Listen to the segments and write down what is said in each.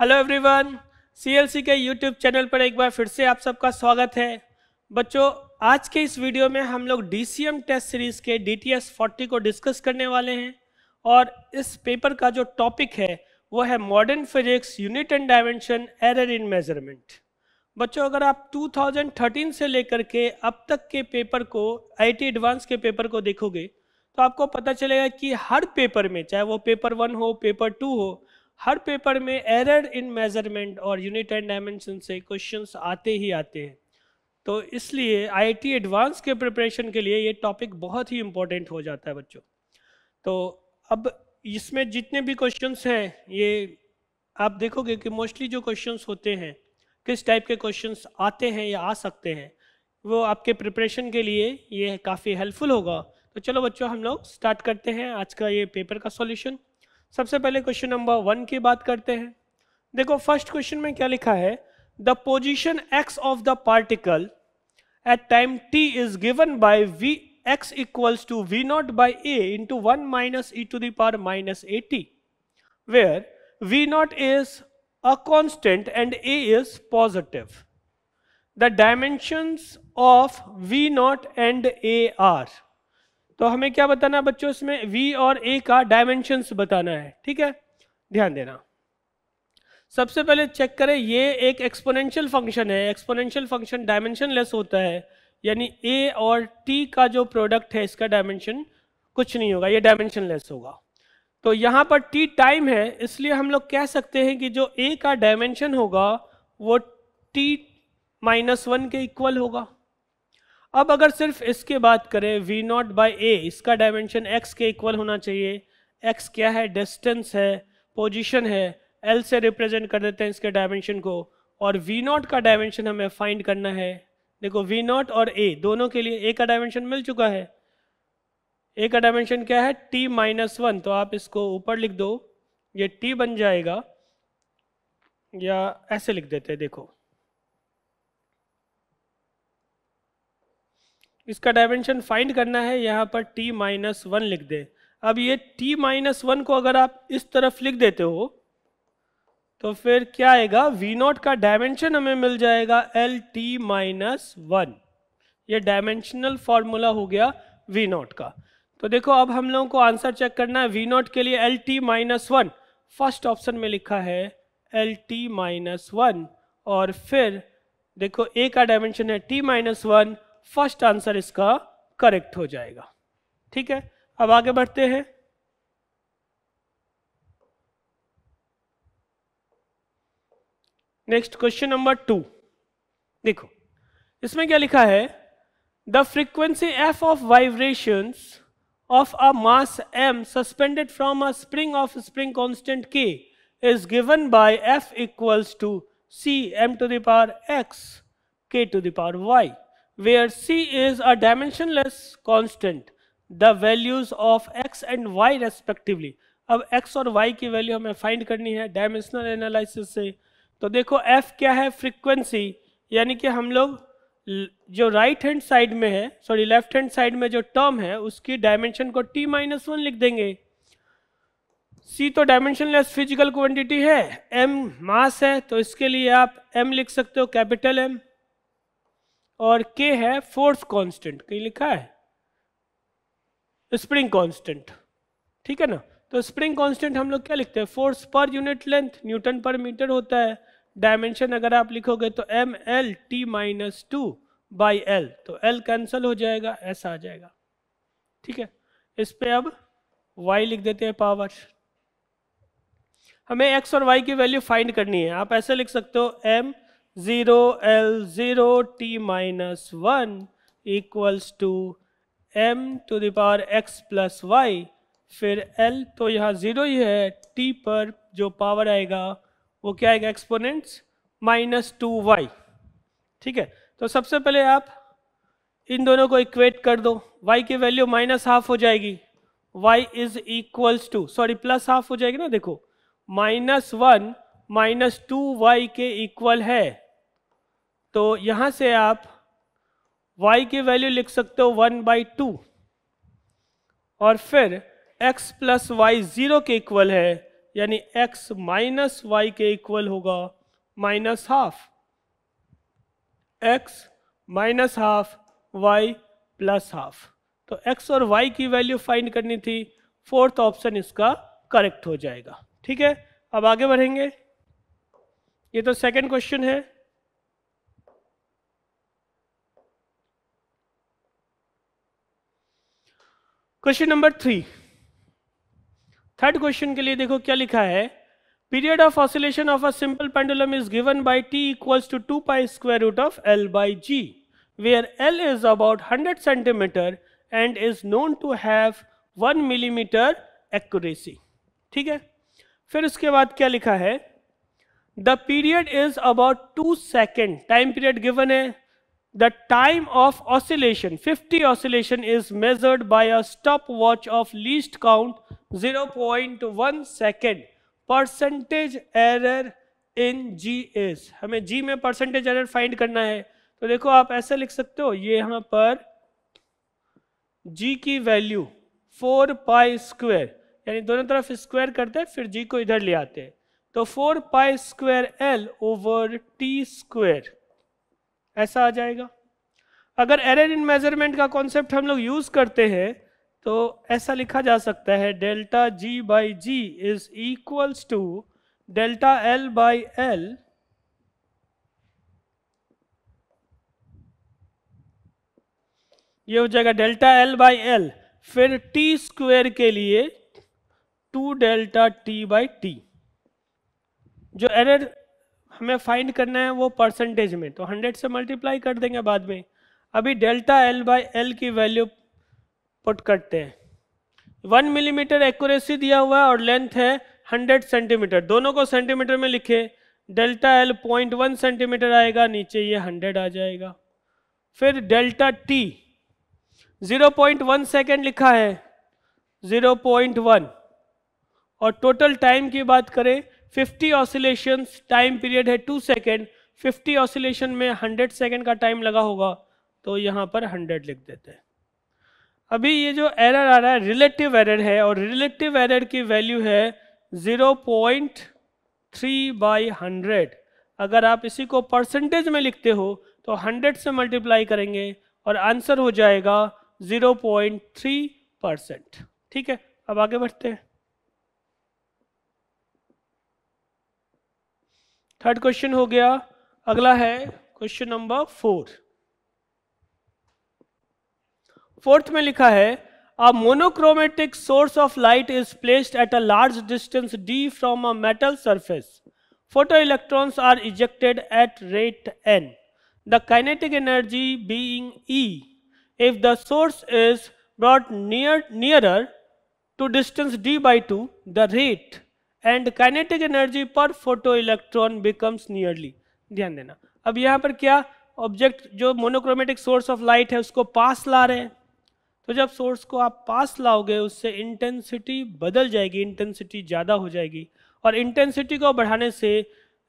Hello everyone CLC के YouTube channel पर एक बार फिर से आप सबका स्वागत है बच्चों आज के इस वीडियो में हम लोग डीसीएम टेस्ट सीरीज के डीटीएस 40 को डिस्कस करने वाले हैं और इस पेपर का जो टॉपिक है वो है modern physics unit and dimension error in measurement बच्चों अगर आप 2013 से लेकर के अब तक के पेपर को आई एडवांस के पेपर को देखोगे तो आपको पता चलेगा कि हर पेपर में चाहे वो पेपर वन हो पेपर टू हो हर पेपर में एरर इन मेजरमेंट और यूनिट एंड डायमेंशन से क्वेश्चंस आते ही आते हैं तो इसलिए आईआईटी एडवांस के प्रिपरेशन के लिए ये टॉपिक बहुत ही इम्पोर्टेंट हो जाता है बच्चों तो अब इसमें जितने भी क्वेश्चंस हैं ये आप देखोगे कि मोस्टली जो क्वेश्चंस होते हैं किस टाइप के क्वेश्चंस आते हैं या आ सकते हैं वो आपके प्रिपरेशन के लिए ये काफ़ी हेल्पफुल होगा तो चलो बच्चों हम लोग स्टार्ट करते हैं आज का ये पेपर का सॉल्यूशन सबसे पहले क्वेश्चन नंबर वन की बात करते हैं देखो फर्स्ट क्वेश्चन में क्या लिखा है the position x of the particle at time t is given by v x equals to v not by a into one minus e to the power minus a t where v not is a constant and a is positive the dimensions of v not and a are तो हमें क्या बताना है बच्चों इसमें we और ए का dimension बताना है ठीक है ध्यान देना सबसे पहले चेक करें ये एक एक्सपोनेंशियल फंक्शन है एक्सपोनेंशियल फंक्शन डायमेंशन लेस होता है यानी ए और टी का जो प्रोडक्ट है इसका डायमेंशन कुछ नहीं होगा ये डायमेंशन लेस होगा तो यहाँ पर टी टाइम है इसलिए हम लोग कह सकते हैं कि जो ए का डायमेंशन होगा वो टी माइनस वन के इक्वल होगा अब अगर सिर्फ इसके बात करें वी नॉट बाई ए इसका डायमेंशन एक्स के इक्वल होना चाहिए एक्स क्या है डिस्टेंस है पोजीशन है एल से रिप्रेजेंट कर देते हैं इसके डायमेंशन को और वी नॉट का डायमेंशन हमें फाइंड करना है देखो वी नॉट और ए दोनों के लिए a का डायमेंशन मिल चुका है a का डायमेंशन क्या है टी माइनस वन तो आप इसको ऊपर लिख दो ये टी बन जाएगा या ऐसे लिख देते हैं देखो इसका डायमेंशन फाइंड करना है यहाँ पर t माइनस वन लिख दे अब ये t माइनस वन को अगर आप इस तरफ लिख देते हो तो फिर क्या आएगा वी नॉट का डायमेंशन हमें मिल जाएगा एल टी माइनस वन ये डायमेंशनल फॉर्मूला हो गया वी नॉट का तो देखो अब हम लोगों को आंसर चेक करना है वी नॉट के लिए L T minus one first option में लिखा है एल टी माइनस वन और फिर देखो ए का डायमेंशन है T minus one first answer इसका करेक्ट हो जाएगा ठीक है अब आगे बढ़ते हैं नेक्स्ट क्वेश्चन नंबर टू देखो इसमें क्या लिखा है the frequency F of vibration of a mass M suspended from a spring of spring constant K is given by F equals to C M to the power X K to the power Y where C is a dimensionless constant, the values of x and y respectively. अब x और y की value हमें find करनी है dimensional analysis से तो देखो f क्या है फ्रीक्वेंसी यानी कि हम लोग जो राइट हैंड साइड में है सॉरी लेफ्ट हैंड साइड में जो टर्म है उसकी डायमेंशन को t माइनस वन लिख देंगे c तो डायमेंशनलेस फिजिकल क्वांटिटी है m मास है तो इसके लिए आप m लिख सकते हो कैपिटल m और के है फोर्स कांस्टेंट कहीं लिखा है स्प्रिंग कांस्टेंट ठीक है ना तो स्प्रिंग कांस्टेंट हम लोग क्या लिखते हैं force per unit length newton per metre होता है डायमेंशन अगर आप लिखोगे तो M L T minus two by L तो एल कैंसल हो जाएगा ऐसा आ जाएगा ठीक है इस पे अब वाई लिख देते हैं पावर हमें एक्स और वाई की वैल्यू फाइंड करनी है आप ऐसे लिख सकते हो M zero L zero T minus one equals to M to the power X plus Y फिर एल तो यहाँ ज़ीरो ही है टी पर जो पावर आएगा वो क्या आएगा एक्सपोनेंट्स माइनस टू वाई ठीक है तो सबसे पहले आप इन दोनों को इक्वेट कर दो वाई की वैल्यू माइनस हाफ हो जाएगी y is equals to sorry plus half हो जाएगी ना देखो minus one minus two Y के इक्वल है तो यहां से आप y की वैल्यू लिख सकते हो वन बाई टू और फिर x प्लस वाई ज़ीरो के इक्वल है यानी x माइनस वाई के इक्वल होगा minus half x minus half y plus half तो x और y की वैल्यू फाइंड करनी थी फोर्थ ऑप्शन इसका करेक्ट हो जाएगा ठीक है अब आगे बढ़ेंगे ये तो सेकंड क्वेश्चन है question number three third question के लिए देखो क्या लिखा है period of oscillation of a simple pendulum is given by T equals to two pi square root of L by G where L is about hundred centimetre and is known to have one millimetre accuracy ठीक है फिर उसके बाद क्या लिखा है the period is about two second time period given है the time of oscillation fifty oscillation is measured by a stop watch of least count zero point one second percentage error in G is हमें G में percentage error find करना है तो देखो आप ऐसा लिख सकते हो ये यहाँ पर जी की वैल्यू फोर पाई स्क्वायर यानी दोनों तरफ स्क्वायर करते हैं फिर जी को इधर ले आते हैं तो four pi square L over T square ऐसा आ जाएगा अगर एरर इन मेजरमेंट का कॉन्सेप्ट हम लोग यूज़ करते हैं तो ऐसा लिखा जा सकता है delta G by G is equals to delta L by L ये हो जाएगा डेल्टा एल बाई एल फिर टी स्क्वेयर के लिए two delta T by T जो एरर हमें फाइंड करना है वो परसेंटेज में तो हंड्रेड से मल्टीप्लाई कर देंगे बाद में अभी डेल्टा एल बाई एल की वैल्यू पुट करते हैं वन मिलीमीटर एक्यूरेसी दिया हुआ है और लेंथ है हंड्रेड सेंटीमीटर दोनों को सेंटीमीटर में लिखे delta L point one centimetre आएगा नीचे ये हंड्रेड आ जाएगा फिर delta T zero point one second लिखा है ज़ीरो पॉइंट वन और टोटल टाइम की बात करें 50 ऑसिलेशन टाइम पीरियड है टू सेकेंड 50 ऑसिलेशन में 100 सेकेंड का टाइम लगा होगा तो यहाँ पर 100 लिख देते हैं अभी ये जो एरर आ रहा है रिलेटिव एरर है और रिलेटिव एरर की वैल्यू है 0.3 पॉइंट थ्री बाई हंड्रेड अगर आप इसी को परसेंटेज में लिखते हो तो हंड्रेड से मल्टीप्लाई करेंगे और आंसर हो जाएगा ज़ीरो पॉइंट थ्री परसेंट ठीक है अब आगे बढ़ते हैं थर्ड क्वेश्चन हो गया अगला है क्वेश्चन नंबर फोर फोर्थ में लिखा है a monochromatic source of light is placed at a large distance D from a metal surface photo electrons are ejected at rate N the kinetic energy being E if the source is brought near nearer to distance D by two the rate and kinetic energy per photo electron becomes nearly ध्यान देना अब यहाँ पर क्या object जो monochromatic source of light है उसको पास ला रहे हैं तो जब सोर्स को आप पास लाओगे उससे इंटेंसिटी बदल जाएगी इंटेंसिटी ज़्यादा हो जाएगी और इंटेंसिटी को बढ़ाने से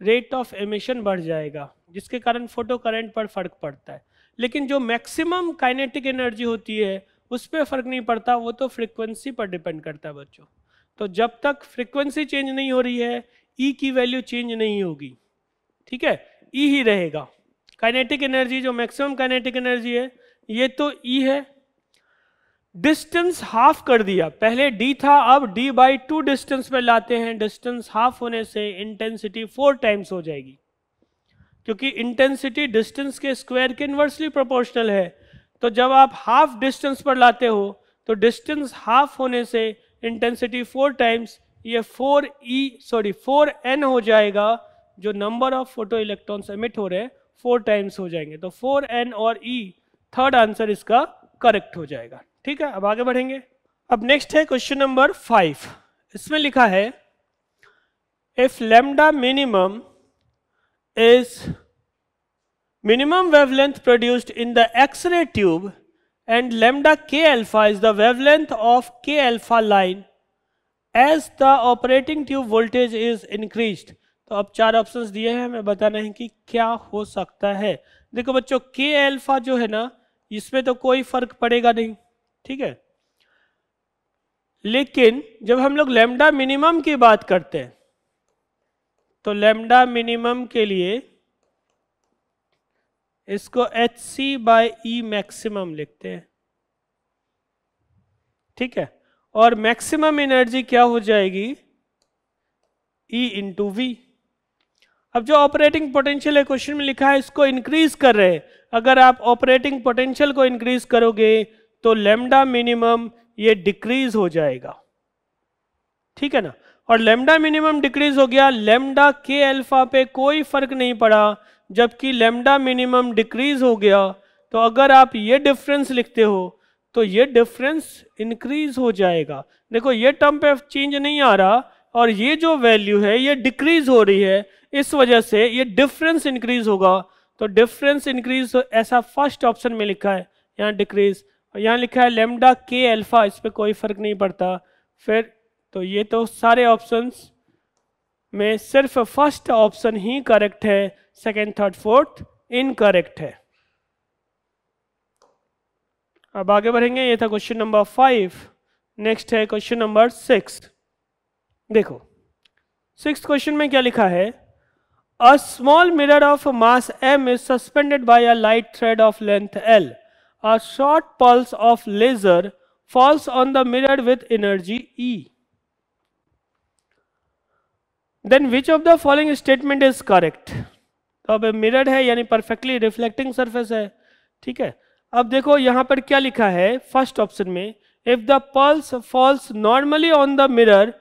रेट ऑफ एमिशन बढ़ जाएगा जिसके कारण फोटो करेंट पर फर्क पड़ता है लेकिन जो मैक्सिमम काइनेटिक एनर्जी होती है उस पर फर्क नहीं पड़ता वो तो फ्रिक्वेंसी पर डिपेंड करता है बच्चों तो जब तक फ्रीक्वेंसी चेंज नहीं हो रही है ई e की वैल्यू चेंज नहीं होगी ठीक है ई e ही रहेगा काइनेटिक एनर्जी जो मैक्सिमम काइनेटिक एनर्जी है ये तो ई e है डिस्टेंस हाफ कर दिया पहले डी था अब डी बाई टू डिस्टेंस पर लाते हैं डिस्टेंस हाफ होने से इंटेंसिटी फोर टाइम्स हो जाएगी क्योंकि इंटेंसिटी डिस्टेंस के स्क्वायर के इन्वर्सली प्रोपोर्शनल है तो जब आप हाफ डिस्टेंस पर लाते हो तो डिस्टेंस हाफ होने से इंटेंसिटी फोर टाइम्स ये four E sorry four N हो जाएगा जो number of photo electrons emit हो रहे हैं फोर टाइम्स हो जाएंगे तो फोर एन और ई थर्ड आंसर इसका करेक्ट हो जाएगा ठीक है अब आगे बढ़ेंगे अब नेक्स्ट है क्वेश्चन नंबर फाइव इसमें लिखा है if lambda minimum is minimum wavelength produced in the X ray tube and lambda k alpha is the wavelength of k alpha line as the operating tube voltage is increased तो अब चार options दिए हैं हमें बताना है कि क्या हो सकता है देखो बच्चों के अल्फा जो है ना इसमें तो कोई फर्क पड़ेगा नहीं ठीक है लेकिन जब हम लोग लेमडा मिनिमम की बात करते हैं तो लेमडा मिनिमम के लिए इसको H C by E maximum लिखते हैं ठीक है और मैक्सिमम एनर्जी क्या हो जाएगी ई इंटू वी अब जो ऑपरेटिंग पोटेंशियल है क्वेश्चन में लिखा है इसको इंक्रीज कर रहे हैं अगर आप ऑपरेटिंग पोटेंशियल को इंक्रीज करोगे तो लेमडा मिनिमम ये डिक्रीज हो जाएगा ठीक है ना और लेमडा मिनिमम डिक्रीज हो गया लेमडा के अल्फा पे कोई फर्क नहीं पड़ा जबकि लेमडा मिनिमम डिक्रीज हो गया तो अगर आप ये डिफरेंस लिखते हो तो ये डिफरेंस इंक्रीज हो जाएगा देखो ये टर्म पे चेंज नहीं आ रहा और ये जो वैल्यू है ये डिक्रीज हो रही है इस वजह से ये डिफरेंस इंक्रीज होगा तो डिफरेंस इंक्रीज तो ऐसा फर्स्ट ऑप्शन में लिखा है यहाँ डिक्रीज और यहाँ लिखा है लेमडा के अल्फा इस पर कोई फर्क नहीं पड़ता फिर तो ये तो सारे ऑप्शन में सिर्फ फर्स्ट ऑप्शन ही करेक्ट है सेकेंड थर्ड फोर्थ इनकरेक्ट है अब आगे बढ़ेंगे ये था क्वेश्चन नंबर फाइव नेक्स्ट है क्वेश्चन नंबर सिक्स देखो सिक्स क्वेश्चन में क्या लिखा है a small mirror of mass M is suspended by a light thread of length L a short pulse of laser falls on the mirror with energy E then which of the following statement is correct तो अब mirror है यानी perfectly reflecting surface है ठीक है अब देखो यहाँ पर क्या लिखा है फर्स्ट ऑप्शन में if the pulse falls normally on the mirror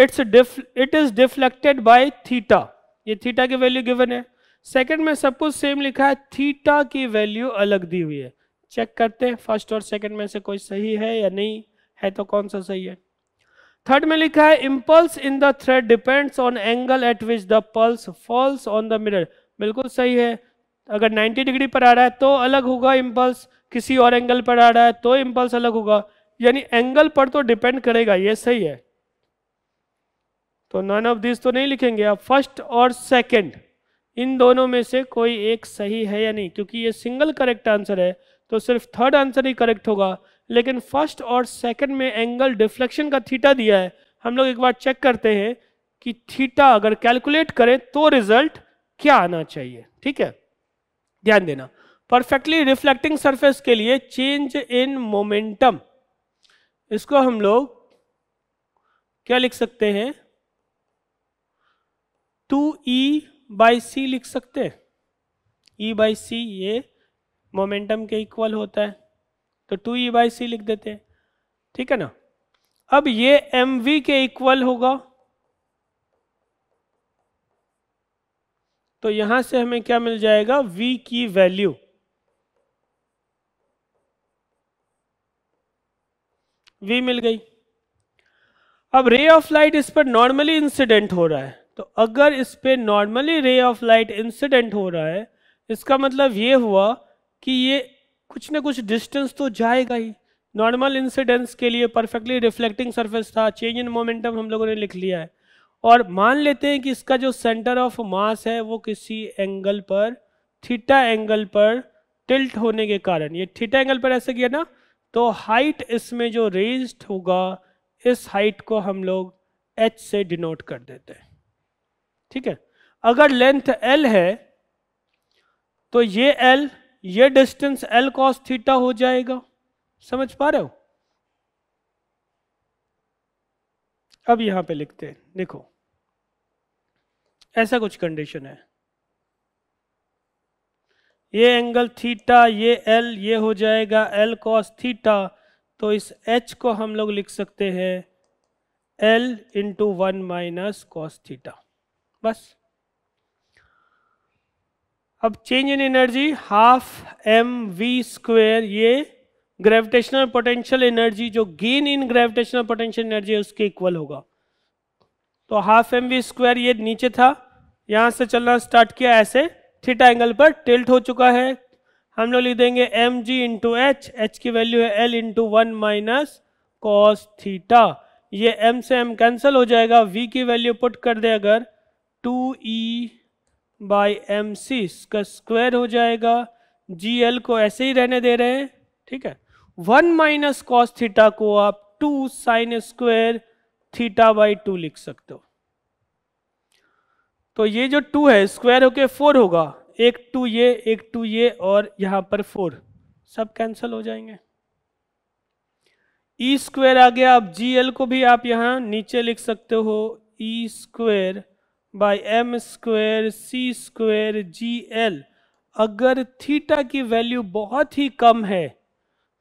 it's it is deflected by theta ये थीटा की वैल्यू गिवन है सेकंड में सब कुछ सेम लिखा है थीटा की वैल्यू अलग दी हुई है चेक करते हैं फर्स्ट और सेकंड में से कोई सही है या नहीं है तो कौन सा सही है थर्ड में लिखा है impulse in the thread depends on angle at which the pulse falls on the mirror बिल्कुल सही है अगर 90 डिग्री पर आ रहा है तो अलग होगा इम्पल्स किसी और एंगल पर आ रहा है तो इम्पल्स अलग होगा यानी एंगल पर तो डिपेंड करेगा ये सही है तो नन ऑफ दिस तो नहीं लिखेंगे आप फर्स्ट और सेकंड इन दोनों में से कोई एक सही है या नहीं क्योंकि ये सिंगल करेक्ट आंसर है तो सिर्फ थर्ड आंसर ही करेक्ट होगा लेकिन फर्स्ट और सेकंड में एंगल डिफ्लेक्शन का थीटा दिया है हम लोग एक बार चेक करते हैं कि थीटा अगर कैलकुलेट करें तो रिजल्ट क्या आना चाहिए ठीक है ध्यान देना परफेक्टली रिफ्लेक्टिंग सरफेस के लिए चेंज इन मोमेंटम इसको हम लोग क्या लिख सकते हैं टू ई बाई सी लिख सकते हैं ई बाई सी ये मोमेंटम के इक्वल होता है तो टू ई बाई सी लिख देते हैं ठीक है ना अब ये एम वी के इक्वल होगा तो यहां से हमें क्या मिल जाएगा v की वैल्यू v मिल गई अब रे ऑफ लाइट इस पर नॉर्मली इंसिडेंट हो रहा है तो अगर इस पर normally ray of light incident हो रहा है इसका मतलब ये हुआ कि ये कुछ ना कुछ डिस्टेंस तो जाएगा ही नॉर्मल इंसिडेंस के लिए परफेक्टली रिफ्लेक्टिंग सरफेस था चेंज इन मोमेंटम हम लोगों ने लिख लिया है और मान लेते हैं कि इसका जो सेंटर ऑफ मास है वो किसी एंगल पर थीटा एंगल पर टिल्ट होने के कारण ये थीटा एंगल पर ऐसे किया ना तो हाइट इसमें जो रेज्ड होगा इस हाइट को हम लोग एच से डिनोट कर देते हैं ठीक है अगर लेंथ एल है तो ये एल ये डिस्टेंस एल कॉस थीटा हो जाएगा समझ पा रहे हो अब यहां पे लिखते हैं देखो ऐसा कुछ कंडीशन है ये एंगल थीटा ये एल ये हो जाएगा एल कॉस थीटा तो इस एच को हम लोग लिख सकते हैं L into one minus cos theta बस अब change in energy half M V square ये ग्रेविटेशनल पोटेंशियल एनर्जी जो gain in gravitational potential energy है उसके इक्वल होगा तो हाफ एम वी स्क्वायर ये नीचे था यहाँ से चलना स्टार्ट किया ऐसे थीटा एंगल पर टिल्ट हो चुका है हम लोग लिख देंगे M G into H H की वैल्यू है L into one minus cos theta ये एम से एम कैंसिल हो जाएगा वी की वैल्यू पुट कर दे अगर two E by M C इसका स्क्वायर हो जाएगा जी एल को ऐसे ही रहने दे रहे हैं ठीक है वन माइनस कॉस थीटा को आप two sine square theta by two लिख सकते हो तो ये जो टू है स्क्वायर होके फोर होगा एक टू ये एक टू ये और यहां पर फोर सब कैंसिल हो जाएंगे ई e स्क्वायर आ गया आप जी एल को भी आप यहां नीचे लिख सकते हो E square by M square C square G L अगर थीटा की वैल्यू बहुत ही कम है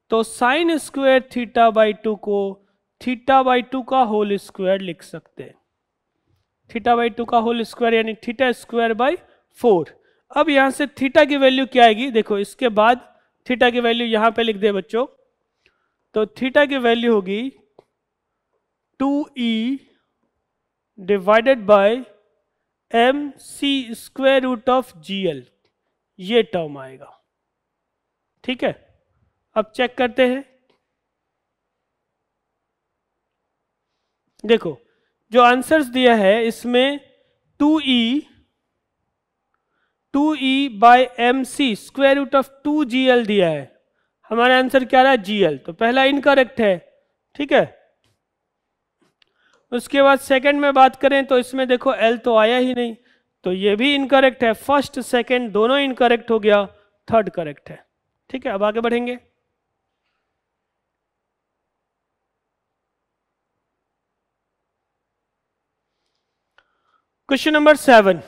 तो sine square theta by two को थीटा बाई टू का होल स्क्वायर लिख सकते हैं थीटा बाई टू का होल स्क्वायर यानी थीटा स्क्वायर बाई फोर अब यहां से थीटा की वैल्यू क्या आएगी देखो इसके बाद थीटा की वैल्यू यहां पे लिख दे बच्चों तो थीटा की वैल्यू होगी two E divided by M C square root of G L ये टर्म आएगा ठीक है अब चेक करते हैं देखो जो आंसर्स दिया है इसमें two E two E by M C square root of two G L दिया है हमारा आंसर क्या रहा है जी एल तो पहला इनकरेक्ट है ठीक है उसके बाद सेकंड में बात करें तो इसमें देखो एल तो आया ही नहीं तो ये भी इनकरेक्ट है फर्स्ट सेकंड दोनों इनकरेक्ट हो गया थर्ड करेक्ट है ठीक है अब आगे बढ़ेंगे क्वेश्चन नंबर सेवन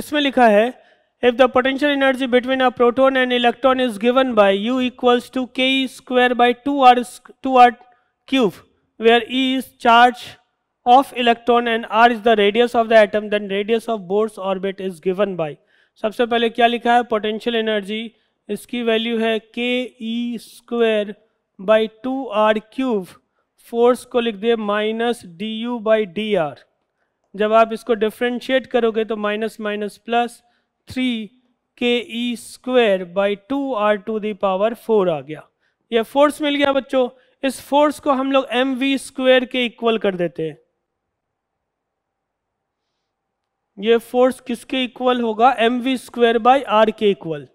इसमें लिखा है if the potential energy between a proton and electron is given by U equals to K square by two R two R cube where E is charge of electron and R is the radius of the atom then radius of Bohr's orbit is given by सबसे पहले क्या लिखा है potential energy इसकी value है K E square by two R cube force को लिख दिए minus D U by D R जब आप इसको डिफ्रेंशिएट करोगे तो minus minus plus three K E square by two R to the power four आ गया यह फोर्स मिल गया बच्चों इस फोर्स को हम लोग एम वी स्क्वेयर के इक्वल कर देते हैं ये फोर्स किसके इक्वल होगा M V square by R के equal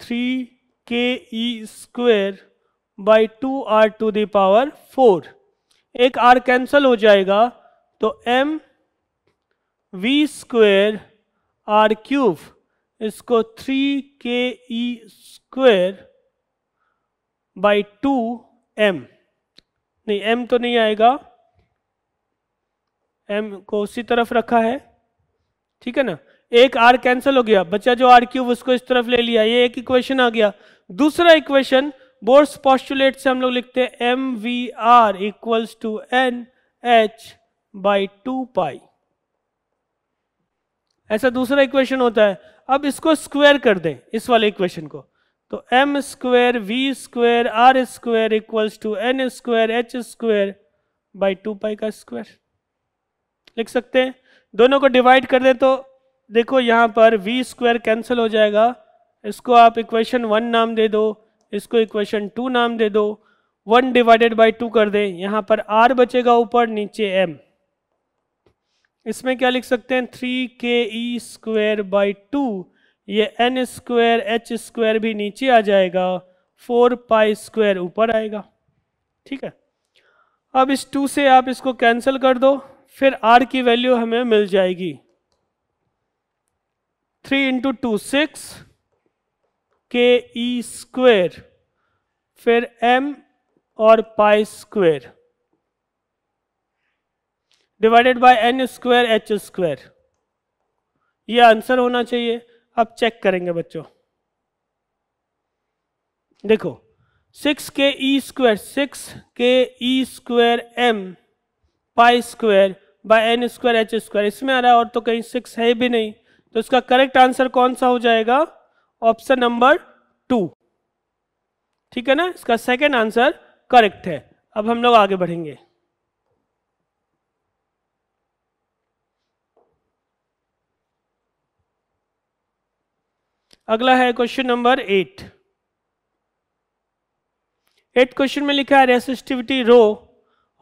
three K E square by two R to the power four एक आर कैंसल हो जाएगा तो M V square R cube इसको three K E square by two M नहीं M तो नहीं आएगा एम को उसी तरफ रखा है ठीक है ना एक आर कैंसिल हो गया बच्चा जो आर क्यूब उसको इस तरफ ले लिया ये एक इक्वेशन आ गया दूसरा इक्वेशन बोर्स पॉस्टुलेट से हम लोग लिखते हैं M V R equals to N H by two pi ऐसा दूसरा इक्वेशन होता है अब इसको स्क्वायर कर दें इस वाले इक्वेशन को तो M square V square R square equals to N square H square by two pi का स्क्वायर लिख सकते हैं दोनों को डिवाइड कर दें तो देखो यहां पर वी स्क्वायर कैंसिल हो जाएगा इसको आप इक्वेशन वन नाम दे दो इसको इक्वेशन टू नाम दे दो वन डिवाइडेड बाई टू कर दे यहाँ पर आर बचेगा ऊपर नीचे एम इसमें क्या लिख सकते हैं three K E square by two ये एन स्क्वायर एच स्क्वायर भी नीचे आ जाएगा फोर पाई स्क्वायर ऊपर आएगा ठीक है अब इस टू से आप इसको कैंसिल कर दो फिर आर की वैल्यू हमें मिल जाएगी three into to six K E square फिर एम और pi square divided by N square H square ये आंसर होना चाहिए अब चेक करेंगे बच्चों देखो six K E square six K E square M pi square by N square H square इसमें आ रहा है और तो कहीं सिक्स है भी नहीं तो इसका करेक्ट आंसर कौन सा हो जाएगा ऑप्शन नंबर टू ठीक है ना इसका सेकेंड आंसर करेक्ट है अब हम लोग आगे बढ़ेंगे अगला है question number eight eight question में लिखा है resistivity rho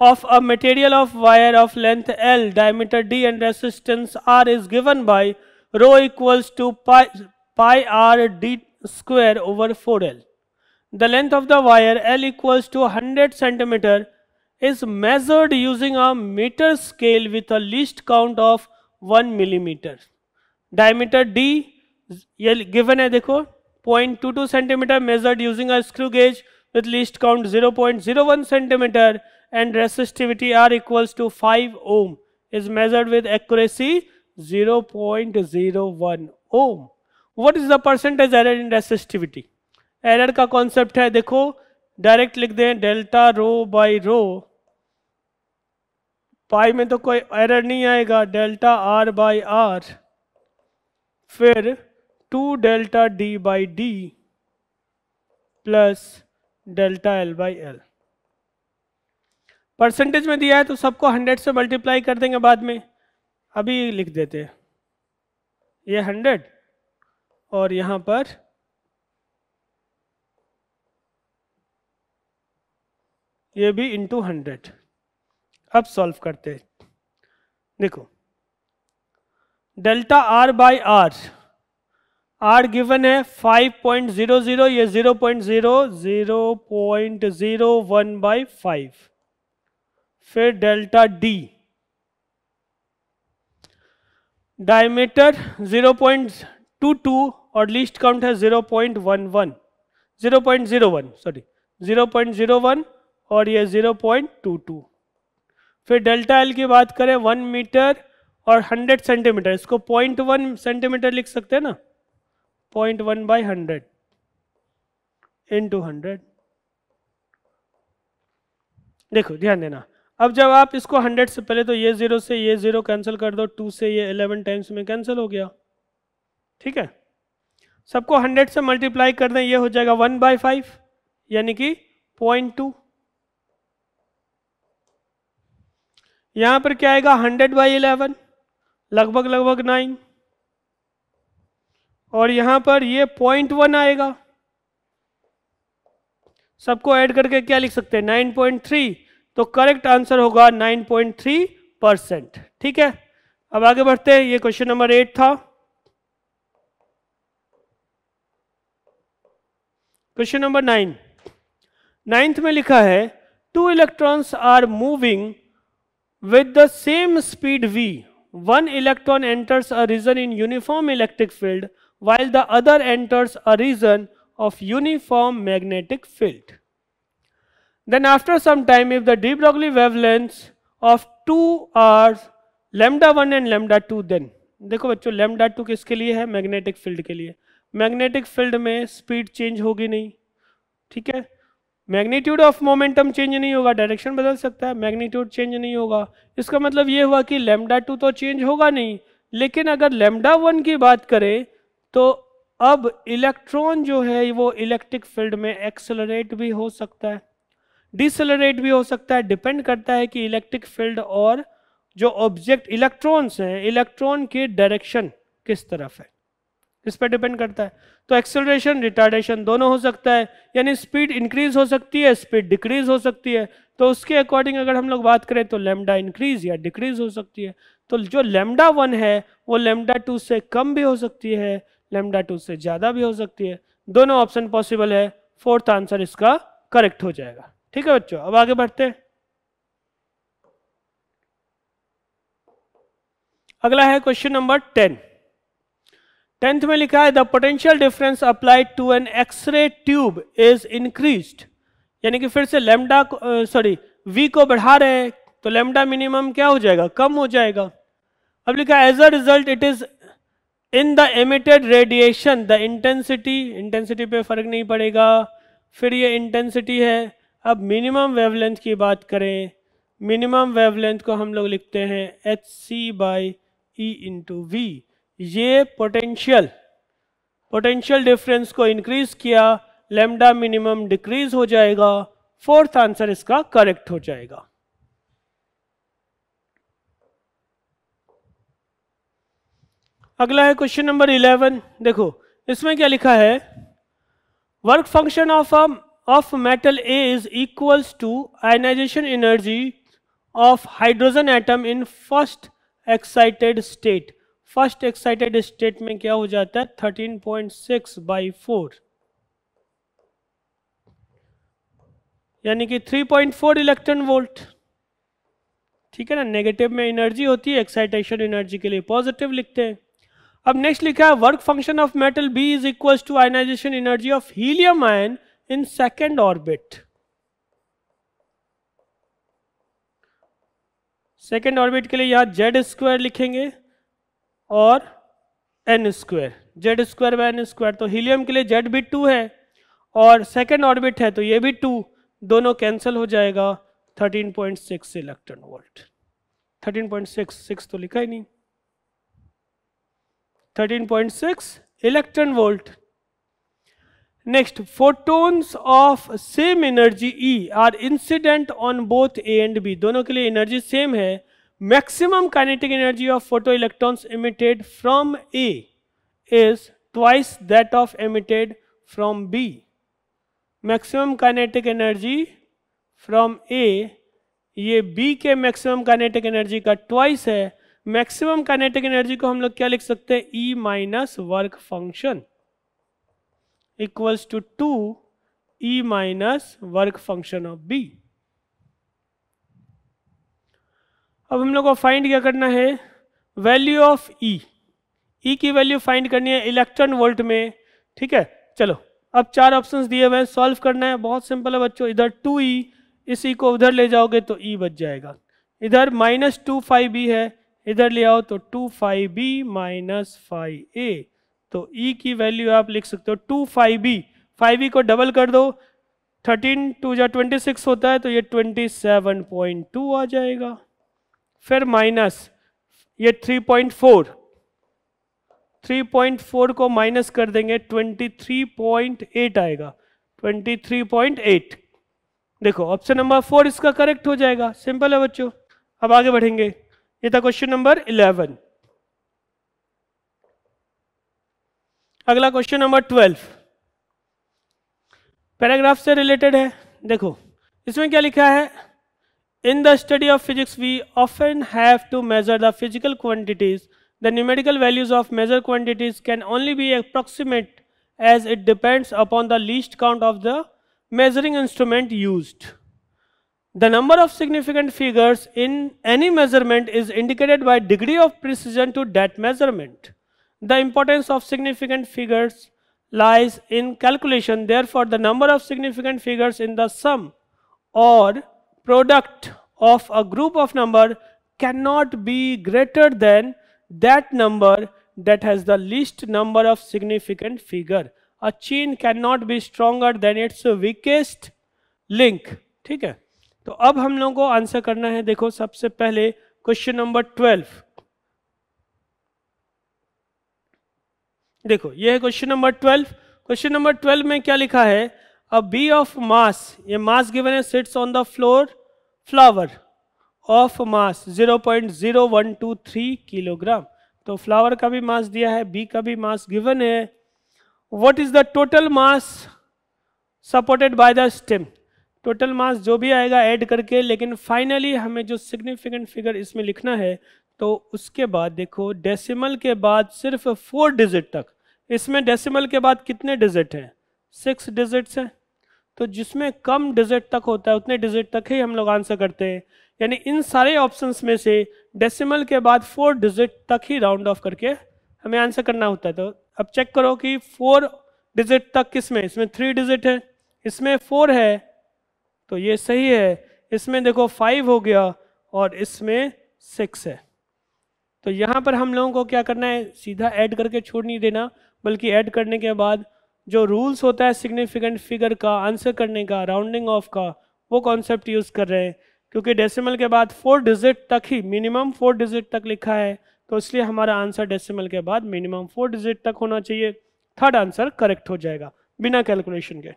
of a material of wire of length L diameter D and resistance R is given by rho equals to pi r d square over 4L. The length of the wire L equals to 100 centimeter is measured using a meter scale with a least count of 1 millimeter. Diameter D given है देखो 0.22 centimeter measured using a screw gauge with least count 0.01 centimeter and resistivity R equals to 5 ohm is measured with accuracy 0.01 ohm. What is the percentage error in resistivity error का concept है देखो direct लिख दें delta rho by rho पाई में तो कोई error नहीं आएगा डेल्टा आर बाई आर फिर two delta D by D plus delta L by L percentage में दिया है तो सबको हंड्रेड से मल्टीप्लाई कर देंगे बाद में अभी लिख देते हैं ये हंड्रेड और यहाँ पर ये भी इंटू हंड्रेड अब सॉल्व करते हैं देखो delta R by R R given है 5.00 ये 0.0 0.01 बाई फाइव फिर डेल्टा डी डायमीटर 0.22 और लीस्ट काउंट है 0.11 0.01 सॉरी 0.01 और ये 0.22 फिर डेल्टा एल की बात करें वन मीटर और हंड्रेड सेंटीमीटर इसको पॉइंट वन सेंटीमीटर लिख सकते हैं ना point one by hundred into hundred देखो ध्यान देना अब जब आप इसको 100 से पहले तो ये जीरो से ये जीरो कैंसिल कर दो टू से ये 11 टाइम्स में कैंसिल हो गया ठीक है सबको हंड्रेड से मल्टीप्लाई कर दें ये हो जाएगा वन बाय फाइव यानी कि पॉइंट टू यहां पर क्या आएगा हंड्रेड बाई इलेवन लगभग लगभग नाइन और यहां पर ये पॉइंट वन आएगा सबको ऐड करके क्या लिख सकते हैं नाइन पॉइंट थ्री तो करेक्ट आंसर होगा नाइन पॉइंट थ्री परसेंट ठीक है अब आगे बढ़ते हैं ये क्वेश्चन नंबर एट था क्वेश्चन नंबर नाइन नाइन्थ में लिखा है two electrons are moving with the same speed V one electron enters a region in uniform electric field while the other enters a region of uniform magnetic field then after some time if the de Broglie wavelength of two are lambda one and lambda two then देखो बच्चों lambda two किसके लिए है magnetic field के लिए, के लिए. Magnetic field में स्पीड चेंज होगी नहीं ठीक है मैग्नीट्यूड ऑफ मोमेंटम चेंज नहीं होगा डायरेक्शन बदल सकता है मैग्नीट्यूड चेंज नहीं होगा इसका मतलब ये हुआ कि लेमडा टू तो चेंज होगा नहीं लेकिन अगर लेमडा वन की बात करें तो अब इलेक्ट्रॉन जो है वो इलेक्ट्रिक फील्ड में एक्सेलरेट भी हो सकता है डिसलरेट भी हो सकता है डिपेंड करता है कि इलेक्ट्रिक फील्ड और जो ऑब्जेक्ट इलेक्ट्रॉन्स हैं इलेक्ट्रॉन के डायरेक्शन किस तरफ है इस पर डिपेंड करता है तो एक्सेलरेशन रिटार्डेशन दोनों हो सकता है यानी स्पीड इंक्रीज हो सकती है स्पीड डिक्रीज हो सकती है तो उसके अकॉर्डिंग अगर हम लोग बात करें तो लेमडा इंक्रीज या डिक्रीज हो सकती है तो जो लेमडा वन है वो लेमडा टू से कम भी हो सकती है लेमडा टू से ज़्यादा भी हो सकती है दोनों ऑप्शन पॉसिबल है फोर्थ आंसर इसका करेक्ट हो जाएगा ठीक है बच्चों अब आगे बढ़ते हैं अगला है क्वेश्चन नंबर टेन टेंथ में लिखा है the potential difference applied to an X-ray tube is increased यानी कि फिर से लेमडा सॉरी वी को बढ़ा रहे हैं तो लेमडा मिनिमम क्या हो जाएगा कम हो जाएगा अब लिखा है as a result it is in the emitted radiation the intensity intensity पे फर्क नहीं पड़ेगा फिर ये इंटेंसिटी है अब मिनिमम वेवलेंथ की बात करें मिनिमम वेवलेंथ को हम लोग लिखते हैं H C by E into V ये पोटेंशियल पोटेंशियल डिफरेंस को इंक्रीज किया लेमडा मिनिमम डिक्रीज हो जाएगा फोर्थ आंसर इसका करेक्ट हो जाएगा अगला है क्वेश्चन नंबर इलेवन देखो इसमें क्या लिखा है work function of of metal A is equals to ionisation energy of hydrogen atom in first excited state first excited state में क्या हो जाता है thirteen point six by four यानी कि three point four electron volt ठीक है ना नेगेटिव में एनर्जी होती है एक्साइटेशन एनर्जी के लिए पॉजिटिव लिखते हैं अब नेक्स्ट लिखा है work function of metal B is equal to ionisation energy of helium ion in second orbit second orbit के लिए यहां जेड स्क्वायर लिखेंगे और n square Z square by N square तो हीलियम के लिए जेड भी टू है और सेकेंड ऑर्बिट है तो ये भी टू दोनों कैंसिल हो जाएगा 13.6 इलेक्ट्रॉन वोल्ट 13.6 सिक्स तो लिखा ही नहीं 13.6 electron volt next photons of same energy E are incident on both A and B दोनों के लिए एनर्जी सेम है maximum kinetic energy of photoelectrons emitted from A is twice that of emitted from B. Maximum kinetic energy from A ये B के maximum kinetic energy का twice है maximum kinetic energy को हम लोग क्या लिख सकते हैं E minus work function equals to two E minus work function of B अब हम लोग को फाइंड क्या करना है वैल्यू ऑफ ई ई की वैल्यू फाइंड करनी है इलेक्ट्रॉन वोल्ट में ठीक है चलो अब चार ऑप्शंस दिए हुए हैं सॉल्व करना है बहुत सिंपल है बच्चों इधर टू ई e, इस ई e को उधर ले जाओगे तो ई e बच जाएगा इधर माइनस टू फाइव बी है इधर ले आओ तो two five B minus five A तो ई की वैल्यू आप लिख सकते हो two five B five B को डबल कर दो थर्टीन टू या ट्वेंटी सिक्स होता है तो ये ट्वेंटी सेवन पॉइंट टू आ जाएगा फिर माइनस ये 3.4 3.4 को माइनस कर देंगे 23.8 आएगा 23.8 देखो ऑप्शन नंबर फोर इसका करेक्ट हो जाएगा सिंपल है बच्चों अब आगे बढ़ेंगे ये था क्वेश्चन नंबर इलेवन अगला क्वेश्चन नंबर ट्वेल्व पैराग्राफ से रिलेटेड है देखो इसमें क्या लिखा है In the study of physics, we often have to measure the physical quantities. The numerical values of measured quantities can only be approximate as it depends upon the least count of the measuring instrument used. The number of significant figures in any measurement is indicated by degree of precision to that measurement. The importance of significant figures lies in calculation. Therefore, the number of significant figures in the sum or product of a group of number cannot be greater than that number that has the least number of significant figure. A chain cannot be stronger than its weakest link. theek hai to ab hum logo ko answer karna hai dekho sabse pehle question number 12 देखो ये है question number twelve question number twelve में क्या लिखा है a bee of mass ये mass given है sits on the floor flower of mass 0.0123 kilogram तो फ्लावर का भी मास दिया है बी का भी मास गिवन है what is the total mass supported by the stem total mass जो भी आएगा ऐड करके लेकिन फाइनली हमें जो सिग्निफिकेंट फिगर इसमें लिखना है तो उसके बाद देखो डेसिमल के बाद सिर्फ फोर डिजिट तक इसमें डेसिमल के बाद कितने डिजिट हैं सिक्स डिजिट्स हैं तो जिसमें कम डिजिट तक होता है उतने डिजिट तक ही हम लोग आंसर करते हैं यानी इन सारे ऑप्शंस में से डेसिमल के बाद फोर डिजिट तक ही राउंड ऑफ करके हमें आंसर करना होता है तो अब चेक करो कि फोर डिजिट तक किस में इसमें थ्री डिजिट है इसमें फोर है तो ये सही है इसमें देखो फाइव हो गया और इसमें सिक्स है तो यहाँ पर हम लोगों को क्या करना है सीधा ऐड करके छोड़ नहीं देना बल्कि ऐड करने के बाद जो रूल्स होता है सिग्निफिकेंट फिगर का आंसर करने का राउंडिंग ऑफ का वो कॉन्सेप्ट यूज़ कर रहे हैं क्योंकि डेसिमल के बाद फोर डिजिट तक ही मिनिमम फोर डिजिट तक लिखा है तो इसलिए हमारा आंसर डेसिमल के बाद मिनिमम फोर डिजिट तक होना चाहिए थर्ड आंसर करेक्ट हो जाएगा बिना कैलकुलेशन के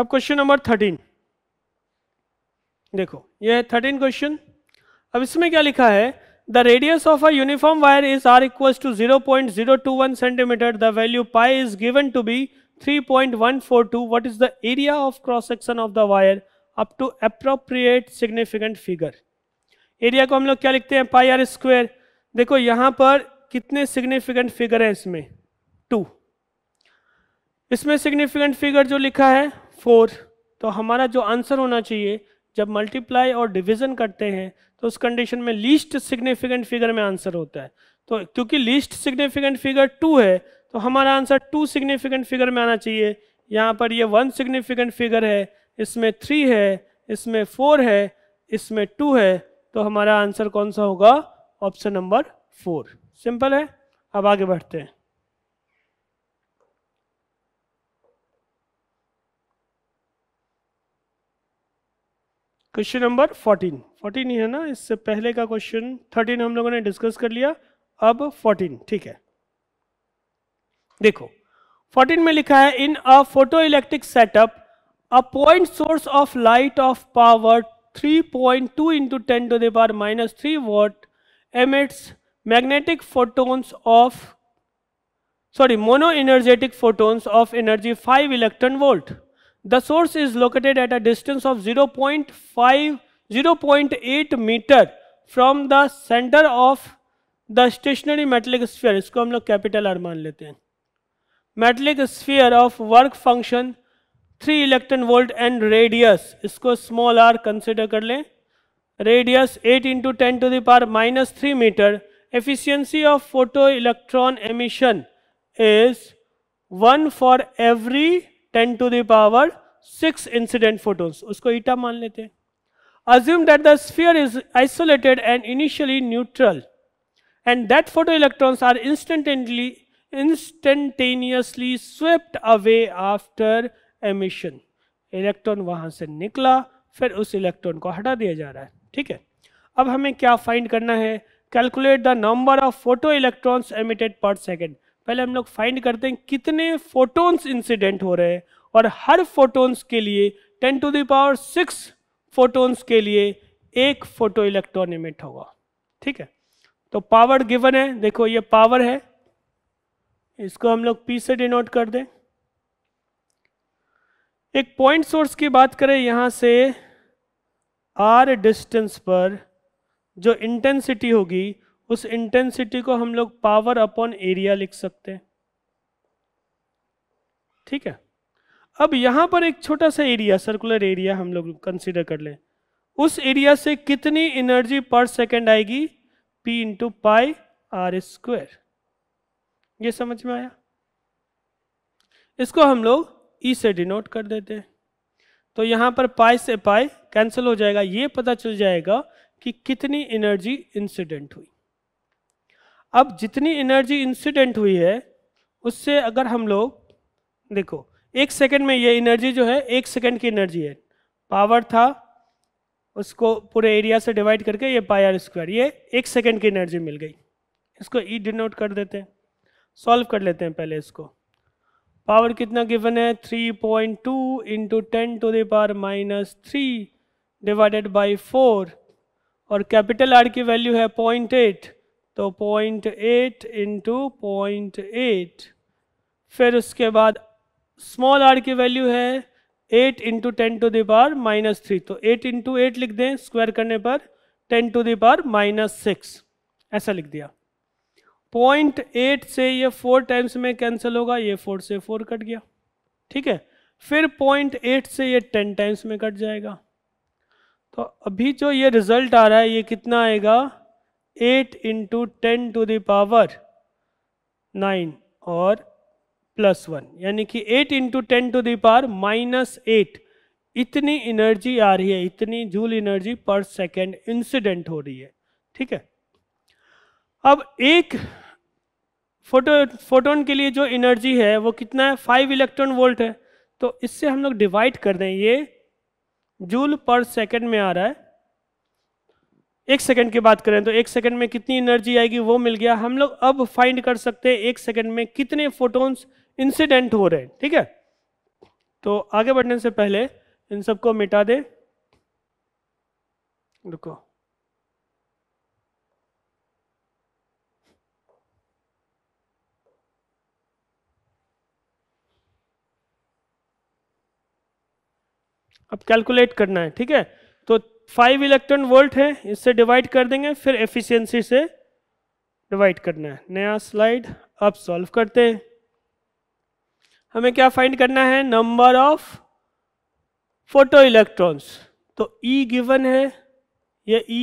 अब क्वेश्चन नंबर थर्टीन देखो ये है थर्टीन क्वेश्चन अब इसमें क्या लिखा है The radius of a uniform wire is r equals to 0.021 centimeter. The value pi is given to be 3.142. What is the area of cross section of the wire up to appropriate significant figure? Area को हम लोग क्या लिखते हैं पाई are square देखो यहाँ पर कितने सिग्निफिकेंट फिगर हैं इसमें टू इसमें सिग्निफिकेंट फिगर जो लिखा है फोर तो हमारा जो आंसर होना चाहिए जब मल्टीप्लाई और डिवीजन करते हैं तो उस कंडीशन में लीस्ट सिग्निफिकेंट फिगर में आंसर होता है तो क्योंकि लीस्ट सिग्निफिकेंट फिगर टू है तो हमारा आंसर टू सिग्निफिकेंट फिगर में आना चाहिए यहाँ पर ये वन सिग्निफिकेंट फिगर है इसमें थ्री है इसमें फोर है इसमें टू है तो हमारा आंसर कौन सा होगा ऑप्शन नंबर फोर सिंपल है अब आगे बढ़ते हैं क्वेश्चन नंबर 14 14 ही है ना इससे पहले का क्वेश्चन 13 हम लोगों ने डिस्कस कर लिया अब 14 ठीक है देखो 14 में लिखा है in a photoelectric setup a point source of light of power 3.2 point two into ten to the power minus three watt emits magnetic photons of sorry monoenergetic photons of energy 5 electron volt The source is located at a distance of 0 0.5, 0.8 meter from the center of the stationary metallic sphere. इसको हम लोग capital R मान लेते हैं. Metallic sphere of work function 3 electron volt and radius. इसको small r consider कर लें. Radius 8 into 10 to the power minus 3 meter. Efficiency of photoelectron emission is one for every 10 to the power six incident photons उसको eta मान लेते हैं assume that the sphere is isolated and initially neutral and that photoelectrons are instantaneously instantaneously swept away after emission electron वहां से निकला फिर उस electron को हटा दिया जा रहा है ठीक है अब हमें क्या फाइंड करना है calculate the number of photo photoelectrons emitted per second पहले हम लोग फाइंड करते हैं कितने फोटोन्स इंसिडेंट हो रहे हैं और हर फोटोन्स के लिए ten to the power six photons के लिए एक फोटो इलेक्ट्रॉन इमिट होगा ठीक है तो पावर गिवन है देखो ये पावर है इसको हम लोग पी से डिनोट कर दें एक पॉइंट सोर्स की बात करें यहाँ से आर डिस्टेंस पर जो इंटेंसिटी होगी उस इंटेंसिटी को हम लोग पावर अपॉन एरिया लिख सकते हैं ठीक है अब यहां पर एक छोटा सा एरिया सर्कुलर एरिया हम लोग कंसिडर कर लें उस एरिया से कितनी एनर्जी पर सेकेंड आएगी P into pi R square यह समझ में आया इसको हम लोग ई e से डिनोट कर देते हैं तो यहां पर पाई से पाई कैंसिल हो जाएगा ये पता चल जाएगा कि कितनी एनर्जी इंसिडेंट हुई अब जितनी एनर्जी इंसिडेंट हुई है उससे अगर हम लोग देखो एक सेकंड में ये एनर्जी जो है एक सेकंड की एनर्जी है पावर था उसको पूरे एरिया से डिवाइड करके ये पाई आर स्क्वायर ये एक सेकंड की एनर्जी मिल गई इसको ई e डिनोट कर देते हैं सॉल्व कर लेते हैं पहले इसको पावर कितना गिवन है 3.2 point two into ten to the power minus three divided by four और कैपिटल आर की वैल्यू है पॉइंट एट तो point eight into point eight फिर उसके बाद स्मॉल आर की वैल्यू है eight into ten to the power minus three तो एट इंटू एट लिख दें स्क्वायर करने पर ten to the power minus six ऐसा लिख दिया पॉइंट एट से ये फोर टाइम्स में कैंसिल होगा ये फोर से फोर कट गया ठीक है फिर पॉइंट एट से ये टेन टाइम्स में कट जाएगा तो अभी जो ये रिजल्ट आ रहा है ये कितना आएगा eight into ten to the power nine और प्लस वन यानी कि eight into ten to the power minus eight इतनी एनर्जी आ रही है इतनी joule energy per second incident हो रही है ठीक है अब एक फोटो फोटोन के लिए जो एनर्जी है वो कितना है फाइव इलेक्ट्रॉन वोल्ट है तो इससे हम लोग डिवाइड कर दें ये जूल पर सेकेंड में आ रहा है एक सेकंड की बात करें तो एक सेकंड में कितनी एनर्जी आएगी वो मिल गया हम लोग अब फाइंड कर सकते हैं एक सेकंड में कितने फोटोन्स इंसिडेंट हो रहे हैं ठीक है तो आगे बढ़ने से पहले इन सबको मिटा दे रुको अब कैलकुलेट करना है ठीक है तो फाइव इलेक्ट्रॉन वोल्ट है इससे डिवाइड कर देंगे फिर एफिशिएंसी से डिवाइड करना है नया स्लाइड अब सॉल्व करते हैं हमें क्या फाइंड करना है नंबर ऑफ फोटो इलेक्ट्रॉन्स तो ई e गिवन है ये E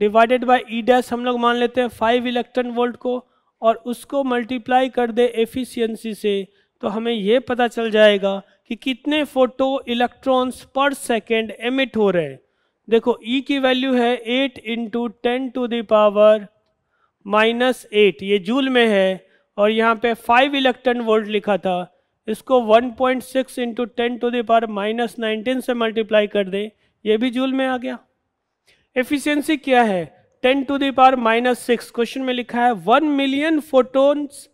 divided by E dash हम लोग मान लेते हैं फाइव इलेक्ट्रॉन वोल्ट को और उसको मल्टीप्लाई कर दे एफिशिएंसी से तो हमें यह पता चल जाएगा कि कितने photoelectrons per second emit हो रहे हैं देखो ई e की वैल्यू है eight into ten to the power minus eight ये जूल में है और यहाँ पे फाइव इलेक्ट्रॉन वोल्ट लिखा था इसको 1.6 point six into ten to the power minus nineteen से मल्टीप्लाई कर दे ये भी जूल में आ गया एफिशिएंसी क्या है 10 to the power minus six question में लिखा है 1 मिलियन फोटोन्स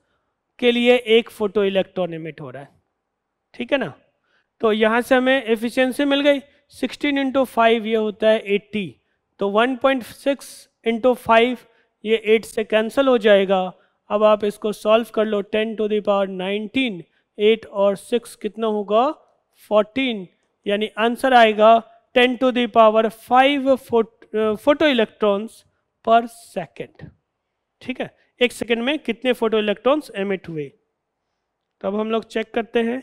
के लिए एक फोटो इलेक्ट्रॉन इमिट हो रहा है ठीक है ना तो यहाँ से हमें एफिशिएंसी मिल गई 16 इंटू फाइव ये होता है 80 तो 1.6 पॉइंट सिक्स इंटू फाइव ये 8 से कैंसिल हो जाएगा अब आप इसको सॉल्व कर लो 10 टू दावर 19 8 और 6 कितना होगा 14 यानी आंसर आएगा 10 to the power 5 photoelectrons per second ठीक है एक सेकेंड में कितने फोटो इलेक्ट्रॉन्स एमिट हुए तो अब हम लोग चेक करते हैं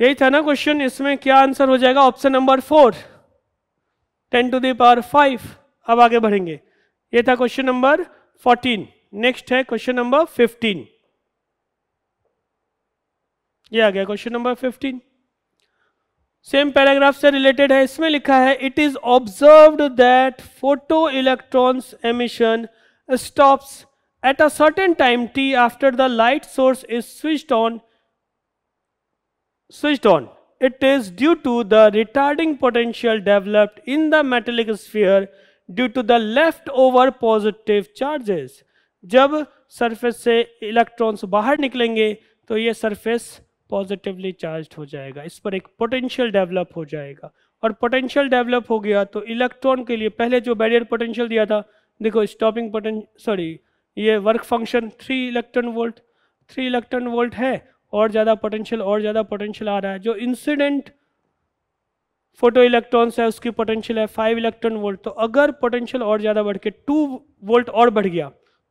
यही था ना क्वेश्चन इसमें क्या आंसर हो जाएगा option number four ten to the power five अब आगे बढ़ेंगे ये था क्वेश्चन नंबर फोर्टीन नेक्स्ट है क्वेश्चन नंबर फिफ्टीन ये आ गया question number fifteen same paragraph से रिलेटेड है इसमें लिखा है it is observe that photoelectrons emission stops at a certain time t after the light source is switched on switched on it is due to the retarding potential developed in the metallic sphere due to the leftover positive charges jab surface se electrons bahar niklenge to ye surface positively charged ho jayega is par ek potential develop ho jayega और potential develop हो गया तो electron के लिए पहले जो barrier potential दिया था देखो स्टॉपिंग पोटें सॉरी ये work function three electron volt three electron volt है और ज़्यादा पोटेंशियल और ज़्यादा पोटेंशियल आ रहा है जो इंसिडेंट फोटो इलेक्ट्रॉन्स है उसकी पोटेंशियल है फाइव इलेक्ट्रॉन वोल्ट तो अगर पोटेंशियल और ज़्यादा बढ़ के टू वोल्ट और बढ़ गया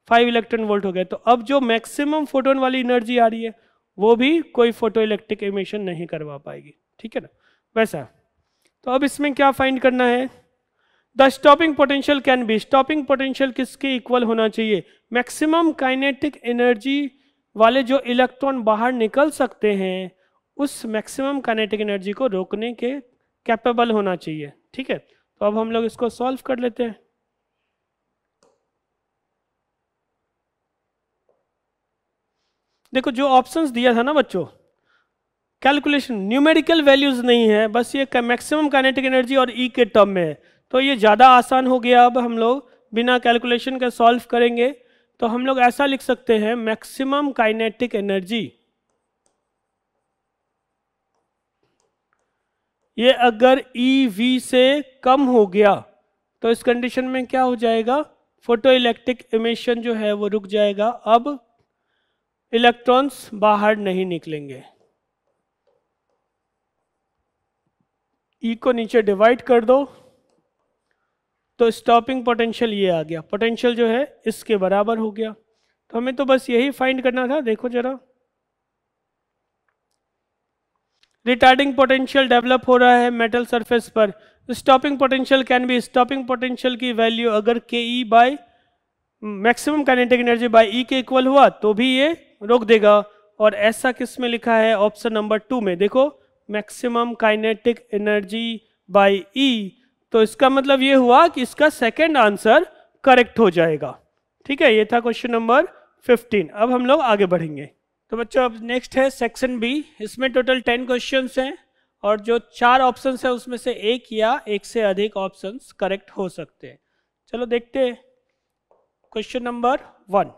फाइव इलेक्ट्रॉन वोल्ट हो गया तो अब जो मैक्सिमम फोटोन वाली एनर्जी आ रही है वो भी कोई फोटो इलेक्ट्रिक इमिशन नहीं करवा पाएगी ठीक है ना वैसा तो अब इसमें क्या फाइंड करना है the stopping potential can be stopping potential किसके इक्वल होना चाहिए मैक्सिमम काइनेटिक एनर्जी वाले जो इलेक्ट्रॉन बाहर निकल सकते हैं उस मैक्सिमम काइनेटिक एनर्जी को रोकने के कैपेबल होना चाहिए ठीक है तो अब हम लोग इसको सॉल्व कर लेते हैं देखो जो ऑप्शंस दिया था ना बच्चों कैलकुलेशन न्यूमेरिकल वैल्यूज नहीं है बस ये मैक्सिमम काइनेटिक एनर्जी और ई e के टर्म में है तो ये ज़्यादा आसान हो गया अब हम लोग बिना कैलकुलेशन के सॉल्व करेंगे तो हम लोग ऐसा लिख सकते हैं मैक्सिमम काइनेटिक एनर्जी ये अगर ई e वी से कम हो गया तो इस कंडीशन में क्या हो जाएगा फोटो इलेक्ट्रिक इमिशन जो है वो रुक जाएगा अब इलेक्ट्रॉन्स बाहर नहीं निकलेंगे ई e को नीचे डिवाइड कर दो तो स्टॉपिंग पोटेंशियल ये आ गया पोटेंशियल जो है इसके बराबर हो गया तो हमें तो बस यही फाइंड करना था देखो जरा रिटार्डिंग पोटेंशियल डेवलप हो रहा है मेटल सरफेस पर stopping potential can be stopping potential की वैल्यू अगर e के E by maximum kinetic energy by E के इक्वल हुआ तो भी ये रोक देगा और ऐसा किस में लिखा है ऑप्शन नंबर टू में देखो maximum kinetic energy by E तो इसका मतलब ये हुआ कि इसका सेकेंड आंसर करेक्ट हो जाएगा ठीक है ये था क्वेश्चन नंबर 15 अब हम लोग आगे बढ़ेंगे तो बच्चों अब नेक्स्ट है सेक्शन बी इसमें टोटल 10 क्वेश्चंस हैं और जो चार ऑप्शन है उसमें से एक या एक से अधिक ऑप्शन करेक्ट हो सकते हैं चलो देखते हैं question number one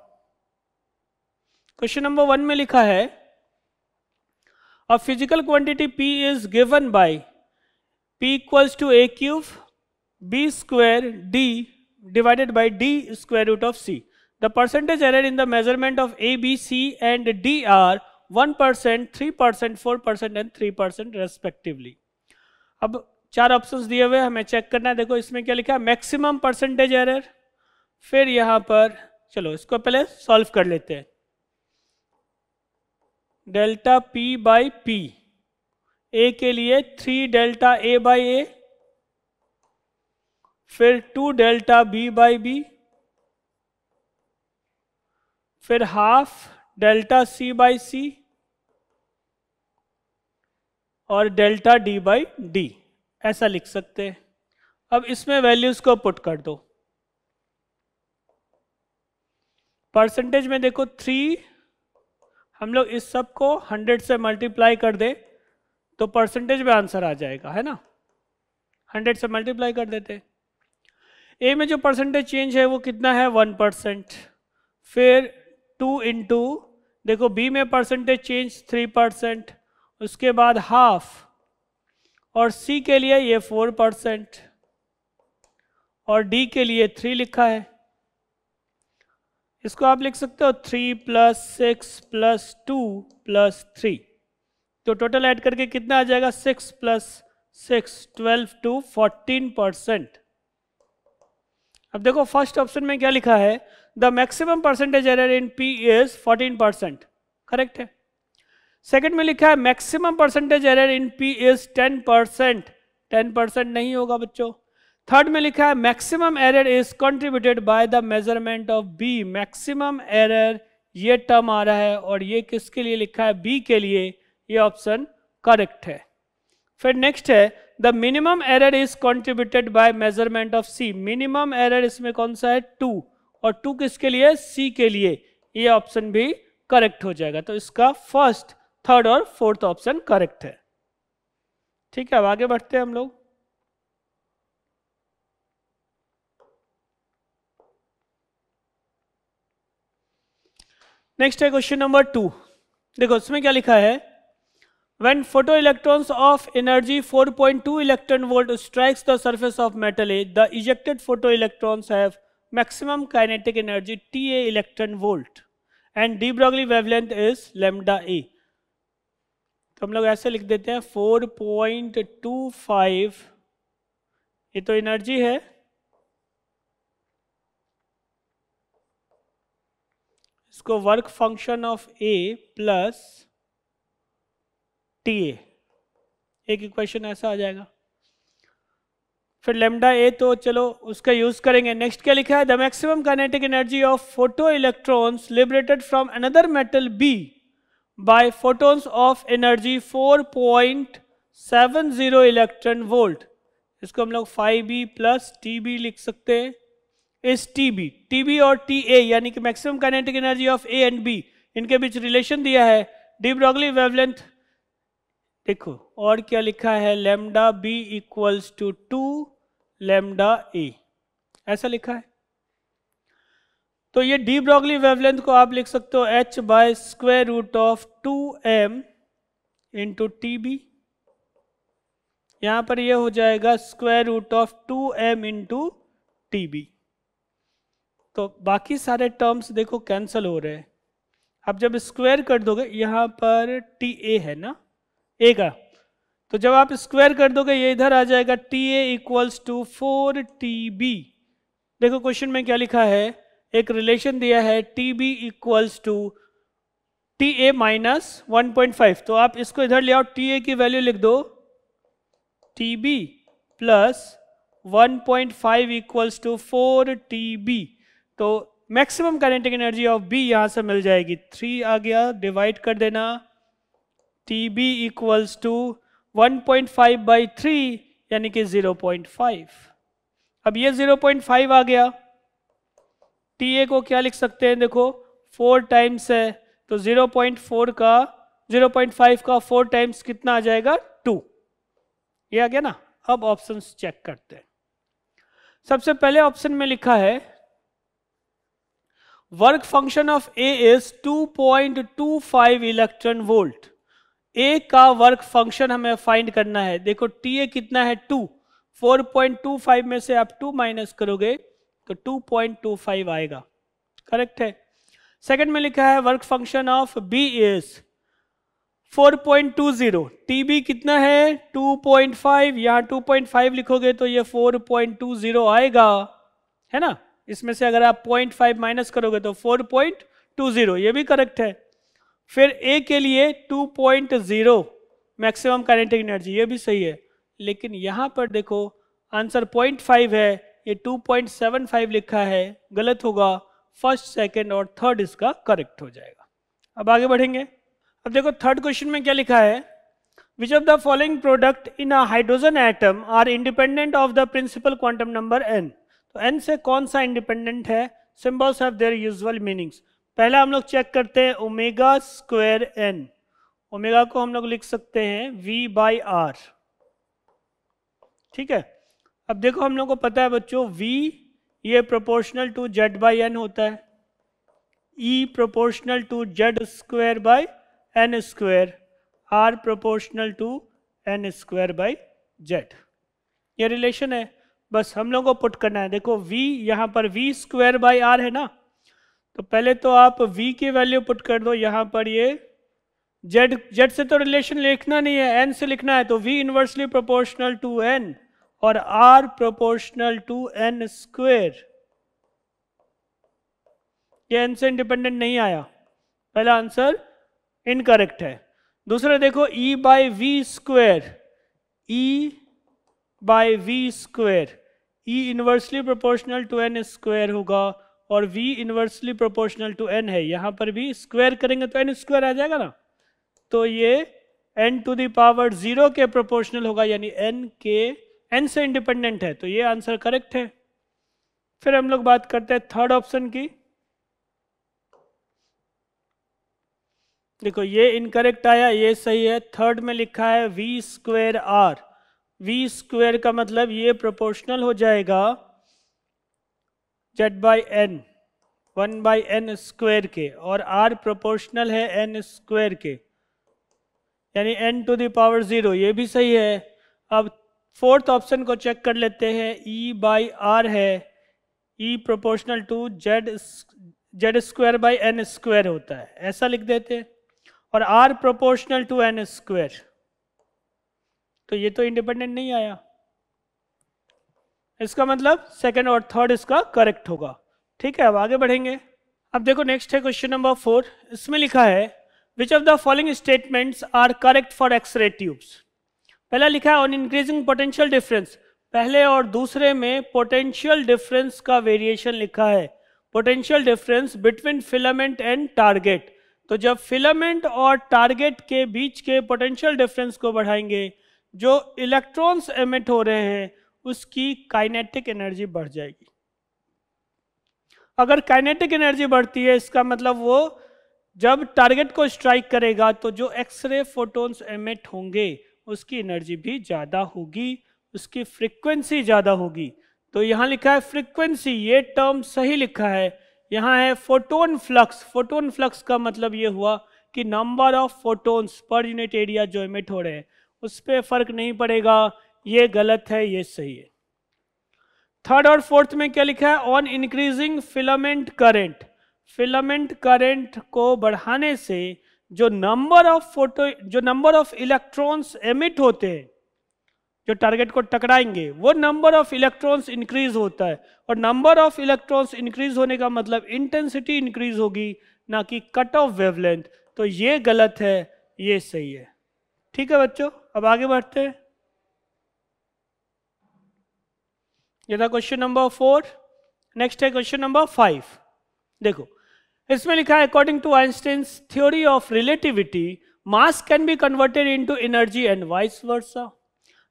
question number one में लिखा है a physical quantity P is given by P equals to A cube B square D divided by D square root of C the percentage error in the measurement of A B C and D are one percent three percent four percent and three percent respectively अब चार option दिए हुए हमें check करना है देखो इसमें क्या लिखा है मैक्सिमम परसेंटेज एरर फिर यहाँ पर चलो इसको पहले सॉल्व कर लेते हैं delta P by P A के लिए three delta A by A फिर two delta B by B फिर half delta C by C और डेल्टा डी बाई डी ऐसा लिख सकते हैं अब इसमें वैल्यूज को पुट कर दो परसेंटेज में देखो थ्री हम लोग इस सब को हंड्रेड से मल्टीप्लाई कर दे तो परसेंटेज में आंसर आ जाएगा है ना हंड्रेड से मल्टीप्लाई कर देते हैं ए में जो परसेंटेज चेंज है वो कितना है वन परसेंट फिर टू इन टू देखो बी में परसेंटेज चेंज थ्री परसेंट उसके बाद हाफ और सी के लिए ये फोर परसेंट और डी के लिए थ्री लिखा है इसको आप लिख सकते हो three plus six plus two plus three तो टोटल ऐड करके कितना आ जाएगा six plus six twelve two fourteen percent अब देखो फर्स्ट ऑप्शन में क्या लिखा है the maximum percentage error in P is 14 percent correct है सेकंड में लिखा है maximum percentage error in P is 10 percent ten percent नहीं होगा बच्चों थर्ड में लिखा है maximum error is contributed by the measurement of B maximum error ये टर्म आ रहा है और ये किसके लिए लिखा है बी के लिए ये ऑप्शन करेक्ट है फिर नेक्स्ट है the minimum error is contributed by measurement of C minimum error इसमें कौन सा है टू और टू किसके लिए सी के लिए ये ऑप्शन भी करेक्ट हो जाएगा तो इसका फर्स्ट थर्ड और फोर्थ ऑप्शन करेक्ट है ठीक है अब आगे बढ़ते हैं हम लोग नेक्स्ट है क्वेश्चन नंबर टू देखो उसमें क्या लिखा है when photoelectrons of energy 4.2 electron volt strikes the surface of metal A, the ejected photoelectrons have maximum kinetic energy Ta electron volt and de Broglie wavelength is lambda A. तो हम लोग ऐसे लिख देते हैं 4.25 ये तो एनर्जी है इसको work function of A plus T A एक इक्वेशन ऐसा आ जाएगा फिर लेमडा ए तो चलो उसका यूज करेंगे नेक्स्ट क्या लिखा है the maximum kinetic energy of photo electrons liberated from another metal B by photons of energy 4.70 electron volt इसको हम लोग five B plus T B लिख सकते हैं इस टी बी टी बी और टी ए यानी कि maximum kinetic energy of A and B इनके बीच रिलेशन दिया है डी ब्रॉगली वेवलेंथ देखो और क्या लिखा है lambda B equals to two lambda A ऐसा लिखा है तो ये डी ब्रॉगली वेवलेंथ को आप लिख सकते हो H by square root of two M into T B यहाँ पर ये हो जाएगा square root of two M into T B तो बाकी सारे टर्म्स देखो कैंसिल हो रहे हैं आप जब स्क्वायर कर दोगे यहाँ पर टी ए है ना ए का तो जब आप स्क्वायर कर दोगे ये इधर आ जाएगा T A equals to four T B देखो क्वेश्चन में क्या लिखा है एक रिलेशन दिया है T B equals to T A minus one point five तो आप इसको इधर ले आओ टी ए की वैल्यू लिख दो T B plus one point five equals to four T B तो maximum kinetic energy of B यहां से मिल जाएगी थ्री आ गया डिवाइड कर देना T B equals to one point five by three यानी कि जीरो पॉइंट फाइव अब ये जीरो पॉइंट फाइव आ गया टी ए को क्या लिख सकते हैं देखो फोर टाइम्स है तो जीरो पॉइंट फोर का जीरो पॉइंट फाइव का फोर टाइम्स कितना आ जाएगा टू ये आ गया ना अब ऑप्शन चेक करते हैं सबसे पहले ऑप्शन में लिखा है work function of A is 2.25 electron volt A का वर्क फंक्शन हमें फाइंड करना है देखो टी ए कितना है two four point two five में से आप टू माइनस करोगे तो टू पॉइंट टू फाइव आएगा करेक्ट है सेकंड में लिखा है work function of B zero 4.20 B कितना है 2.5 यहाँ फाइव लिखोगे तो ये 4.20 आएगा है ना इसमें से अगर आप 0.5 माइनस करोगे तो 4.20 ये भी करेक्ट है फिर ए के लिए 2.0 point zero maximum kinetic energy ये भी सही है लेकिन यहाँ पर देखो आंसर 0.5 है ये 2.75 लिखा है गलत होगा फर्स्ट सेकेंड और थर्ड इसका करेक्ट हो जाएगा अब आगे बढ़ेंगे अब देखो थर्ड क्वेश्चन में क्या लिखा है which of the following product in a hydrogen atom are independent of the principal quantum number N तो एन से कौन सा इंडिपेंडेंट है symbols of their usual meanings पहला हम लोग चेक करते हैं ओमेगा स्क्वायर एन ओमेगा को हम लोग लिख सकते हैं वी बाई आर ठीक है अब देखो हम लोग को पता है बच्चों वी ये proportional to Z by N होता है E proportional to Z square by N square R proportional to N square by Z ये रिलेशन है बस हम लोग को पुट करना है देखो वी यहाँ पर वी स्क्वायर बाई आर है ना तो पहले तो आप v की वैल्यू पुट कर दो यहां पर ये जेड जेड से तो रिलेशन लिखना नहीं है n से लिखना है तो v inversely proportional to n और r proportional to n square ये n से इंडिपेंडेंट नहीं आया पहला आंसर इनकरेक्ट है दूसरा देखो e by V square e by V square e inversely proportional to n square होगा और v inversely proportional to n है यहाँ पर भी स्क्वायर करेंगे तो n स्क्वायर आ जाएगा ना तो ये n टू दावर जीरो के प्रोपोर्शनल होगा यानी n के n से इंडिपेंडेंट है तो ये आंसर करेक्ट है फिर हम लोग बात करते हैं थर्ड ऑप्शन की देखो ये इनकरेक्ट आया ये सही है थर्ड में लिखा है v square r v square का मतलब ये प्रोपोर्शनल हो जाएगा Z by N one by N square के और आर प्रोपोर्शनल है एन स्क्वेयर के यानी एन टू दावर ज़ीरो ये भी सही है अब फोर्थ ऑप्शन को चेक कर लेते हैं ई बाई आर है E proportional to Z Z square by N square होता है ऐसा लिख देते हैं और R proportional to N square तो ये तो इंडिपेंडेंट नहीं आया इसका मतलब सेकेंड और थर्ड इसका करेक्ट होगा ठीक है अब आगे बढ़ेंगे अब देखो नेक्स्ट है क्वेश्चन नंबर फोर इसमें लिखा है which of the following statements are correct for X ray tubes पहला लिखा है ऑन इंक्रीजिंग पोटेंशियल डिफरेंस पहले और दूसरे में पोटेंशियल डिफरेंस का वेरिएशन लिखा है potential difference between filament and target तो जब फिलामेंट और टारगेट के बीच के पोटेंशियल डिफरेंस को बढ़ाएंगे जो इलेक्ट्रॉन्स एमिट हो रहे हैं उसकी काइनेटिक एनर्जी बढ़ जाएगी अगर काइनेटिक एनर्जी बढ़ती है इसका मतलब वो जब टारगेट को स्ट्राइक करेगा तो जो एक्सरे फोटोन्स एमिट होंगे उसकी एनर्जी भी ज़्यादा होगी उसकी फ्रीक्वेंसी ज़्यादा होगी तो यहाँ लिखा है फ्रीक्वेंसी ये टर्म सही लिखा है यहाँ है फोटोन फ्लक्स फोटोन फ्लक्स का मतलब ये हुआ कि number of photons per unit area जो एमिट हो रहे हैं उस पर फर्क नहीं पड़ेगा ये गलत है ये सही है थर्ड और फोर्थ में क्या लिखा है on increasing filament current filament current को बढ़ाने से जो नंबर ऑफ फोटो जो नंबर ऑफ इलेक्ट्रॉन्स एमिट होते हैं जो टारगेट को टकराएंगे वो नंबर ऑफ इलेक्ट्रॉन्स इंक्रीज होता है और नंबर ऑफ इलेक्ट्रॉन्स इंक्रीज होने का मतलब इंटेंसिटी इंक्रीज होगी ना कि कट ऑफ वेवलेंथ तो ये गलत है ये सही है ठीक है बच्चों अब आगे बढ़ते हैं ये था क्वेश्चन नंबर फोर नेक्स्ट है क्वेश्चन नंबर फाइव देखो इसमें लिखा है according to Einstein theory of relativity mass can be converted into energy and vice versa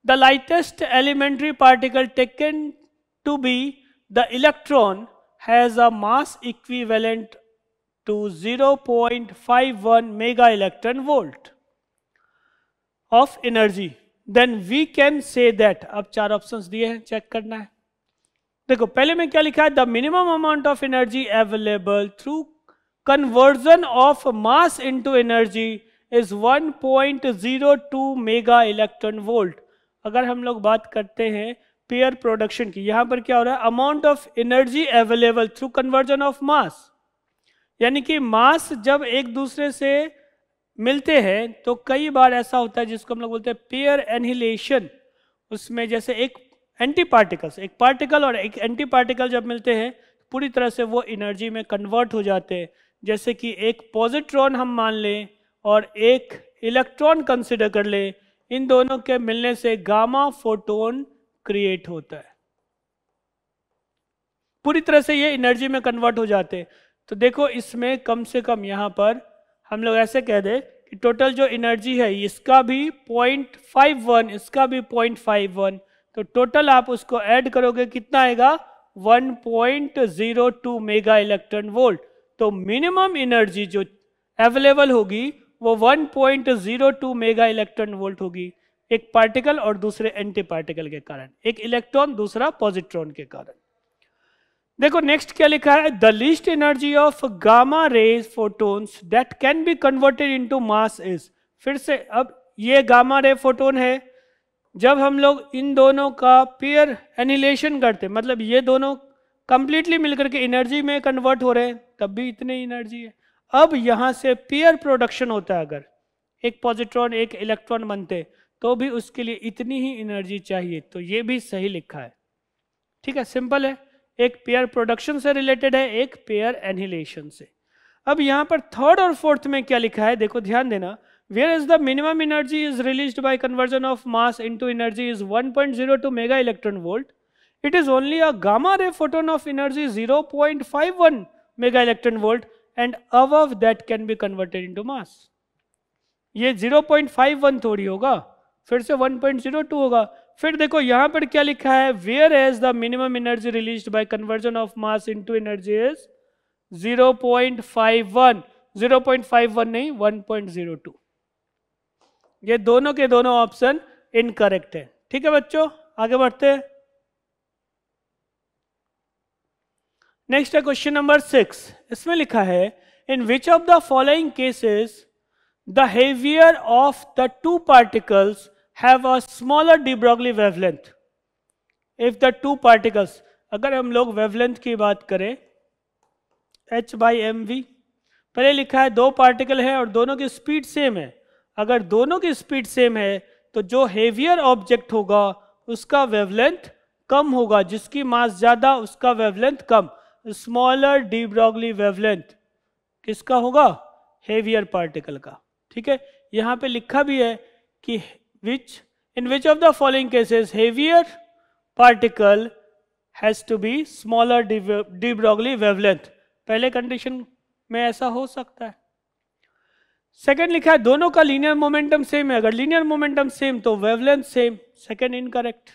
the lightest elementary particle taken to be the electron has a mass equivalent to 0.51 mega electron volt of energy then we can say that अब चार option दिए हैं check करना है देखो पहले में क्या लिखा है the minimum amount of energy available through conversion of mass into energy is 1.02 mega electron volt अगर हम लोग बात करते हैं पेयर प्रोडक्शन की यहां पर क्या हो रहा है amount of energy available through conversion of mass यानी कि मास जब एक दूसरे से मिलते हैं तो कई बार ऐसा होता है जिसको हम लोग बोलते हैं पेयर एनहिलेशन उसमें जैसे एक एंटी पार्टिकल्स एक पार्टिकल और एक एंटी पार्टिकल जब मिलते हैं पूरी तरह से वो एनर्जी में कन्वर्ट हो जाते हैं जैसे कि एक पॉजिट्रॉन हम मान लें और एक इलेक्ट्रॉन कंसिडर कर लें इन दोनों के मिलने से गामा फोटोन क्रिएट होता है पूरी तरह से ये एनर्जी में कन्वर्ट हो जाते हैं तो देखो इसमें कम से कम यहाँ पर हम लोग ऐसे कह दें कि टोटल जो एनर्जी है इसका भी 0.51 इसका भी 0.51 तो टोटल आप उसको ऐड करोगे कितना आएगा 1.02 मेगा इलेक्ट्रॉन वोल्ट तो मिनिमम एनर्जी जो अवेलेबल होगी वो 1.02 मेगा इलेक्ट्रॉन वोल्ट होगी एक पार्टिकल और दूसरे एंटी पार्टिकल के कारण एक इलेक्ट्रॉन दूसरा पॉजिट्रॉन के कारण देखो नेक्स्ट क्या लिखा है the least energy of gamma rays photons that can be converted into mass is फिर से अब ये गामा रे फोटोन है जब हम लोग इन दोनों का पेयर एनिलेशन करते मतलब ये दोनों कंप्लीटली मिलकर के एनर्जी में कन्वर्ट हो रहे हैं तब भी इतनी एनर्जी है अब यहाँ से पेयर प्रोडक्शन होता है अगर एक पॉजिट्रॉन एक इलेक्ट्रॉन बनते तो भी उसके लिए इतनी ही एनर्जी चाहिए तो ये भी सही लिखा है ठीक है सिंपल है एक पेयर प्रोडक्शन से रिलेटेड है एक पेयर एनिलेशन से अब यहाँ पर थर्ड और फोर्थ में क्या लिखा है देखो ध्यान देना whereas the minimum energy is released by conversion of mass into energy is 1.02 mega electron volt it is only a gamma ray photon of energy 0.51 mega electron volt and above that can be converted into mass ये 0.51 थोड़ी होगा फिर से 1.02 होगा फिर देखो यहां पर क्या लिखा है whereas the minimum energy released by conversion of mass into energy is 0.51 0.51 नहीं 1.02 ये दोनों के दोनों ऑप्शन इनकरेक्ट है ठीक है बच्चों आगे बढ़ते हैं नेक्स्ट है क्वेश्चन नंबर सिक्स इसमें लिखा है in which of the following cases the heavier of the two particles have a smaller de Broglie wavelength if the two particles अगर हम लोग वेवलेंथ की बात करें एच बाई एम वी पहले लिखा है दो पार्टिकल है और दोनों की स्पीड सेम है अगर दोनों की स्पीड सेम है तो जो हेवियर ऑब्जेक्ट होगा उसका वेवलेंथ कम होगा जिसकी मास ज़्यादा उसका वेवलेंथ कम स्मॉलर डी ब्रॉगली वेवलेंथ किसका होगा हेवियर पार्टिकल का ठीक है यहाँ पे लिखा भी है कि which in which of the following cases heavier particle has to be smaller de Broglie wavelength पहले कंडीशन में ऐसा हो सकता है सेकेंड लिखा है दोनों का लीनियर मोमेंटम सेम है अगर लीनियर मोमेंटम सेम तो wavelength same in incorrect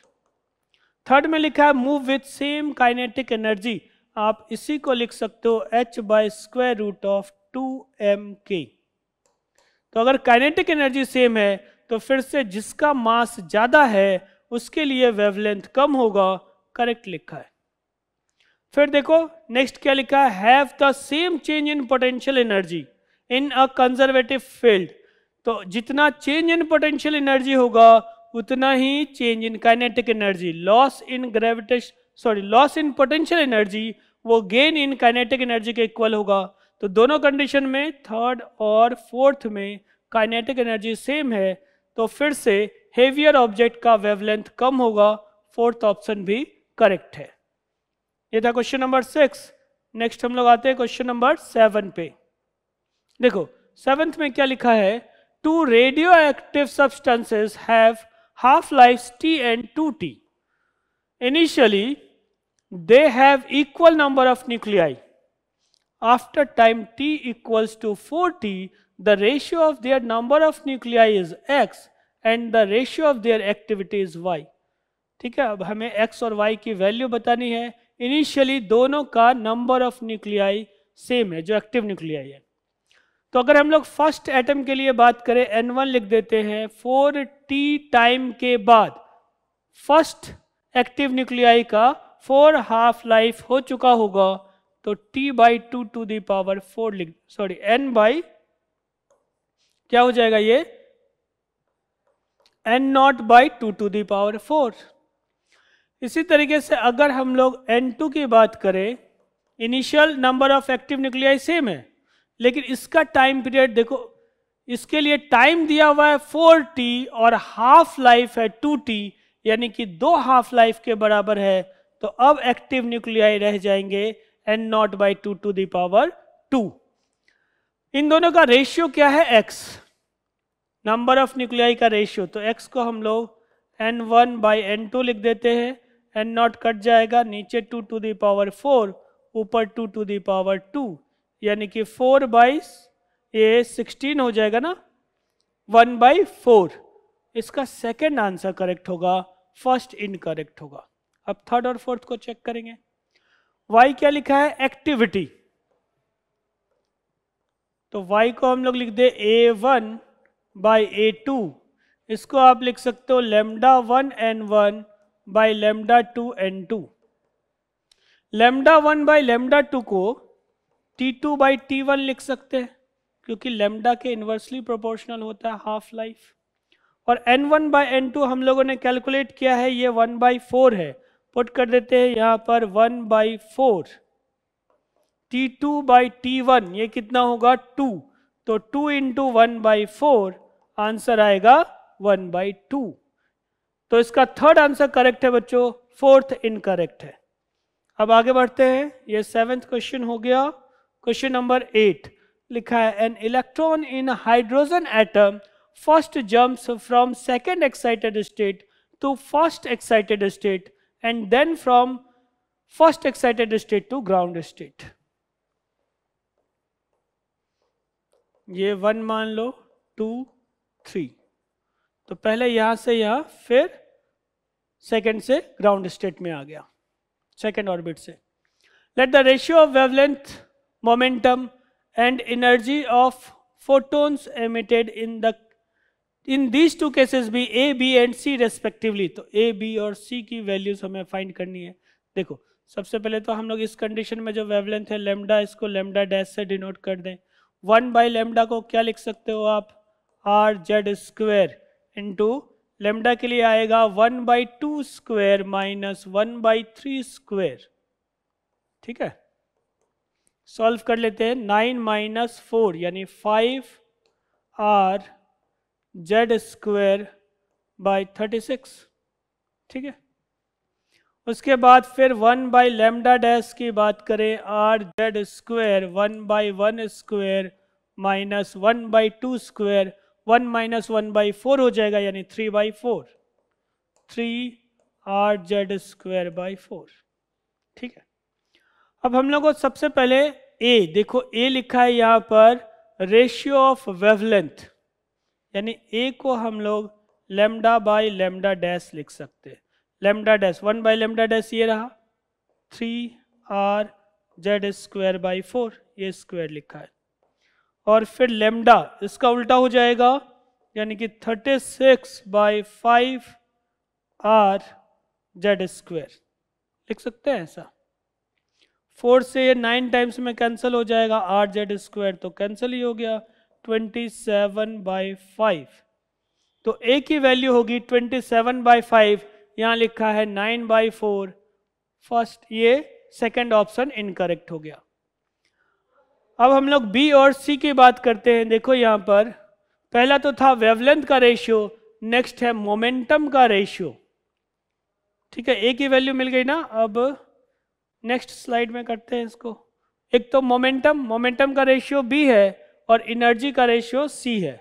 third में लिखा है move with same kinetic energy आप इसी को लिख सकते हो H by square root of two M के तो अगर काइनेटिक एनर्जी सेम है तो फिर से जिसका मास ज्यादा है उसके लिए वेवलेंथ कम होगा करेक्ट लिखा है फिर देखो नेक्स्ट क्या लिखा है have the same change in potential energy in a conservative field तो जितना चेंज इन पोटेंशियल एनर्जी होगा उतना ही change in kinetic energy loss in gravitation sorry loss in potential energy वो गेन इन काइनेटिक एनर्जी के equal होगा तो दोनों कंडीशन में थर्ड और फोर्थ में काइनेटिक एनर्जी सेम है तो फिर से हेवियर ऑब्जेक्ट का वेवलेंथ कम होगा फोर्थ ऑप्शन भी करेक्ट है ये था क्वेश्चन नंबर सिक्स नेक्स्ट हम लोग आते हैं क्वेश्चन नंबर सेवन पे देखो सेवेंथ में क्या लिखा है two radioactive substances have half life T and two T initially they have equal number of nuclei after time T equals to four T the ratio of their number of nuclei is X and the ratio of their activity is Y ठीक है अब हमें x और y की value बतानी है initially दोनों का नंबर ऑफ न्यूक्लियाई सेम है जो एक्टिव न्यूक्लियाई है तो अगर हम लोग फर्स्ट एटम के लिए बात करें N1 लिख देते हैं 4T टाइम के बाद फर्स्ट एक्टिव न्यूक्लियाई का फोर हाफ लाइफ हो चुका होगा तो T by two to the power four लिख सॉरी N बाई क्या हो जाएगा ये N not by two to the power four इसी तरीके से अगर हम लोग N2 की बात करें initial number of active nuclei same है लेकिन इसका टाइम पीरियड देखो इसके लिए टाइम दिया हुआ है फोर टी और हाफ लाइफ है टू टी यानी कि दो हाफ लाइफ के बराबर है तो अब एक्टिव न्यूक्लियाई रह जाएंगे N not by two to the power two इन दोनों का रेशियो क्या है एक्स नंबर ऑफ न्यूक्लियाई का रेशियो तो एक्स को हम लोग N one by N two लिख देते हैं एन नॉट कट जाएगा नीचे टू टू दावर फोर ऊपर टू टू दावर टू यानी कि फोर बाई ये सिक्सटीन हो जाएगा ना वन बाई फोर इसका सेकेंड आंसर करेक्ट होगा फर्स्ट इनकरेक्ट होगा अब थर्ड और फोर्थ को चेक करेंगे वाई क्या लिखा है एक्टिविटी तो वाई को हम लोग लिख दे A one by A two इसको आप लिख सकते हो lambda one N one by lambda two N two lambda one by lambda two को T two by T one लिख सकते हैं क्योंकि लेमडा के इन्वर्सली प्रोपोर्शनल होता है हाफ लाइफ और N one by N two हम लोगों ने कैलकुलेट किया है ये वन बाई फोर है पुट कर देते हैं यहाँ पर one by four T two by T one ये कितना होगा टू तो two into one by four answer आएगा वन बाई टू तो इसका थर्ड आंसर करेक्ट है बच्चों फोर्थ इनकरेक्ट है अब आगे बढ़ते हैं ये सेवेंथ क्वेश्चन हो गया क्वेश्चन नंबर एट लिखा है an electron in hydrogen atom first jumps from second excited state to first excited state and then from first excited state to ground state ये वन मान लो टू थ्री तो पहले यहां से यहां फिर सेकेंड से ग्राउंड स्टेट में आ गया सेकेंड ऑर्बिट से let the ratio of wavelength momentum and energy of photons emitted in the in these two cases भी A B and C respectively तो ए बी और सी की वैल्यूज हमें फाइंड करनी है देखो सबसे पहले तो हम लोग इस कंडीशन में जो वेवलेंथ है लेमडा इसको लेमडा डैश से डिनोट कर दें वन बाई लेमडा को क्या लिख सकते हो आप R Z square into lambda के लिए आएगा one by two square minus one by three square ठीक है सॉल्व कर लेते हैं नाइन माइनस फोर यानी five R Z square by thirty six ठीक है उसके बाद फिर वन बाई लेमडा डैश की बात करें R Z square one by one square minus one by two square one minus one by four हो जाएगा यानी three by four three R Z square by four ठीक है अब हम लोगों को सबसे पहले ए देखो ए लिखा है यहाँ पर रेशियो ऑफ वेवलेंथ यानी ए को हम लोग लेमडा बाई लेमडा डैश लिख सकते हैं lambda dash one by lambda dash ये रहा three R Z square by four ये स्क्वायर लिखा है और फिर लेमडा इसका उल्टा हो जाएगा यानी कि thirty six by five R Z square लिख सकते हैं ऐसा फोर से ये नाइन टाइम्स में कैंसिल हो जाएगा आर जेड स्क्वायर तो कैंसिल ही हो गया ट्वेंटी सेवन बाई फाइव तो ए की वैल्यू होगी ट्वेंटी सेवन बाई फाइव यहाँ लिखा है नाइन बाई फोर फर्स्ट ये सेकेंड ऑप्शन इनकरेक्ट हो गया अब हम लोग बी और सी की बात करते हैं देखो यहाँ पर पहला तो था वेवलेंथ का रेशियो नेक्स्ट है मोमेंटम का रेशियो ठीक है ए की वैल्यू मिल गई ना अब नेक्स्ट स्लाइड में करते हैं इसको एक तो मोमेंटम मोमेंटम का रेशियो बी है और एनर्जी का रेशियो सी है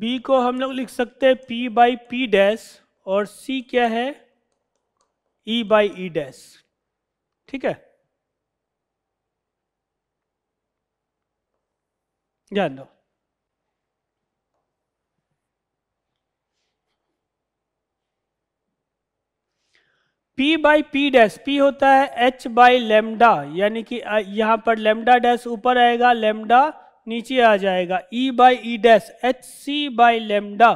बी को हम लोग लिख सकते हैं पी बाई पी डैश और सी क्या है ई बाई ई डैश ठीक है ध्यान दो P by P dash P होता है एच बाई लेमडा यानी कि यहां पर लेमडा डैश ऊपर आएगा लेमडा नीचे आ जाएगा E by E dash H C by lambda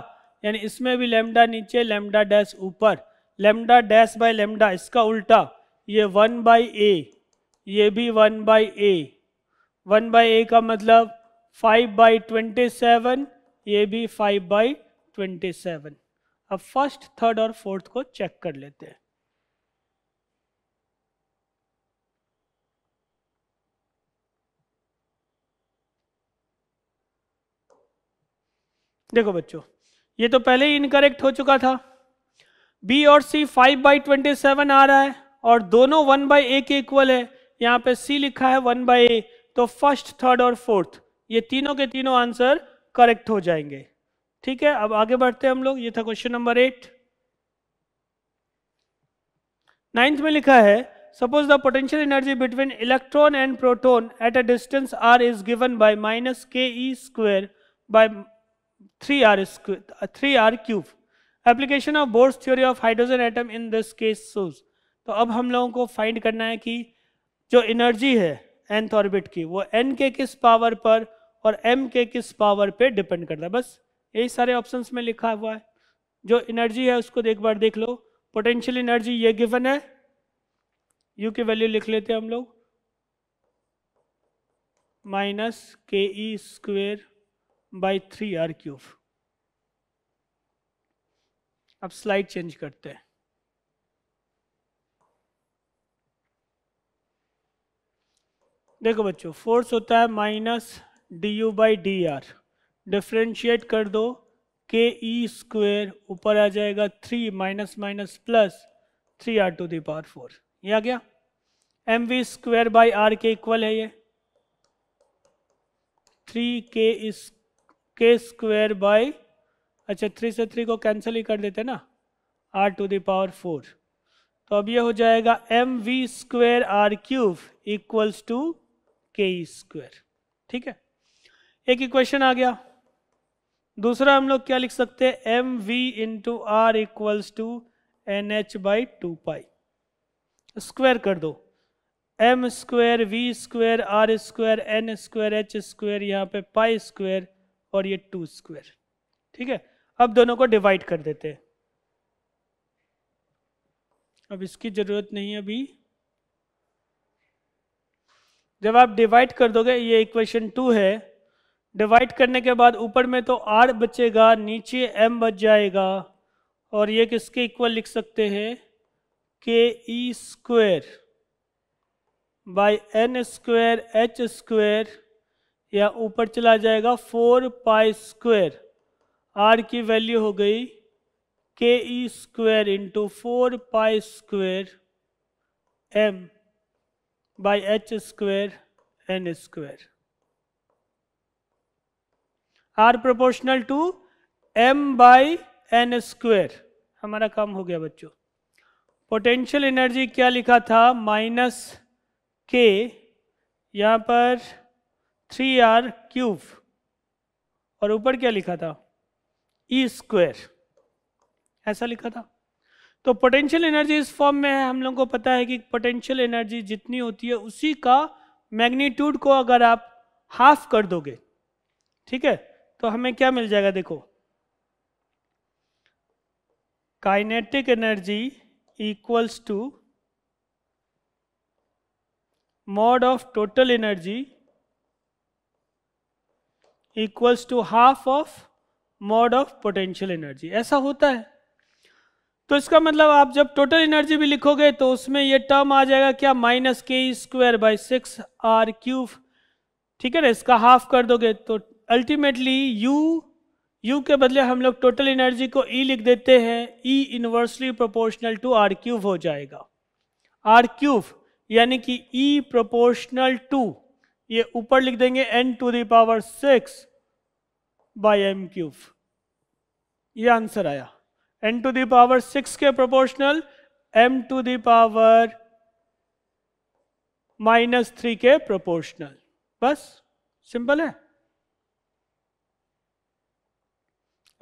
यानी इसमें भी लेमडा नीचे लेमडा डैश ऊपर लेमडा डैश बाय लेमडा इसका उल्टा ये वन बाई ए ये भी one by A one by A का मतलब फाइव बाई ट्वेंटी सेवन ये भी फाइव बाई ट्वेंटी सेवन अब फर्स्ट थर्ड और फोर्थ को चेक कर लेते हैं देखो बच्चों ये तो पहले ही इनकरेक्ट हो चुका था बी और C five by twenty seven आ रहा है और दोनों वन बाई ए के इक्वल है यहाँ पे सी लिखा है वन बाई ए तो फर्स्ट थर्ड और फोर्थ ये तीनों के तीनों आंसर करेक्ट हो जाएंगे ठीक है अब आगे बढ़ते हैं हम लोग ये था क्वेश्चन नंबर एट नाइन्थ में लिखा है suppose the potential energy between electron and proton at a distance R is given by minus K E square by three R 3r three R cube application of Bohr's theory of hydrogen atom in this case सोज तो अब हम लोगों को find करना है कि जो एनर्जी है एंथ ऑर्बिट की वो एन के किस पावर पर और एम के किस पावर पे डिपेंड करता है बस यही सारे ऑप्शन में लिखा हुआ है जो एनर्जी है उसको एक बार देख लो पोटेंशियल एनर्जी ये गिवन है यू की वैल्यू लिख लेते हैं हम लोग minus K E square by three R cube अब स्लाइड चेंज करते हैं देखो बच्चों फोर्स होता है minus D U by D R differentiate कर दो के ई स्क्वेयर ऊपर आ जाएगा three minus minus plus three R to the power four ये आ गया M V square by R के इक्वल है ये थ्री के इस के स्क्वेयर बाई अच्छा थ्री से थ्री को कैंसिल ही कर देते ना आर टू दावर फोर तो अब ये हो जाएगा M V square R cube equals to K square ठीक है एक इक्वेशन आ गया दूसरा हम लोग क्या लिख सकते हैं M V into R equals to N H by two pi square कर दो M square V square R square N square H square यहाँ पे पाई स्क्वायर और ये टू स्क्वायर ठीक है अब दोनों को डिवाइड कर देते हैं अब इसकी जरूरत नहीं अभी जब आप डिवाइड कर दोगे ये इक्वेशन टू है डिवाइड करने के बाद ऊपर में तो आर बचेगा नीचे एम बच जाएगा और ये किसके इक्वल लिख सकते हैं K E square by N square H square या ऊपर चला जाएगा फोर पाई स्क्वेर आर की वैल्यू हो गई K E square into four pi square M by H square N square R proportional to M by N square हमारा काम हो गया बच्चों पोटेंशियल एनर्जी क्या लिखा था माइनस के यहाँ पर थ्री आर क्यूब और ऊपर क्या लिखा था ई e स्क्वायर ऐसा लिखा था तो पोटेंशियल एनर्जी इस फॉर्म में है हम लोगों को पता है कि पोटेंशियल एनर्जी जितनी होती है उसी का मैग्नीट्यूड को अगर आप हाफ कर दोगे ठीक है तो हमें क्या मिल जाएगा देखो kinetic energy equals to mod of total energy equals to half of mod of potential energy ऐसा होता है तो इसका मतलब आप जब टोटल एनर्जी भी लिखोगे तो उसमें ये टर्म आ जाएगा क्या minus K square by six R cube ठीक है ना इसका हाफ कर दोगे तो अल्टीमेटली यू यू के बदले हम लोग टोटल एनर्जी को ई e लिख देते हैं E inversely proportional to R cube हो जाएगा आर क्यूब यानी कि ई प्रोपोर्शनल टू ये ऊपर लिख देंगे N to the power six by M cube ये आंसर आया एन टू दावर सिक्स के proportional M to the power minus three के प्रोपोर्शनल बस सिंपल है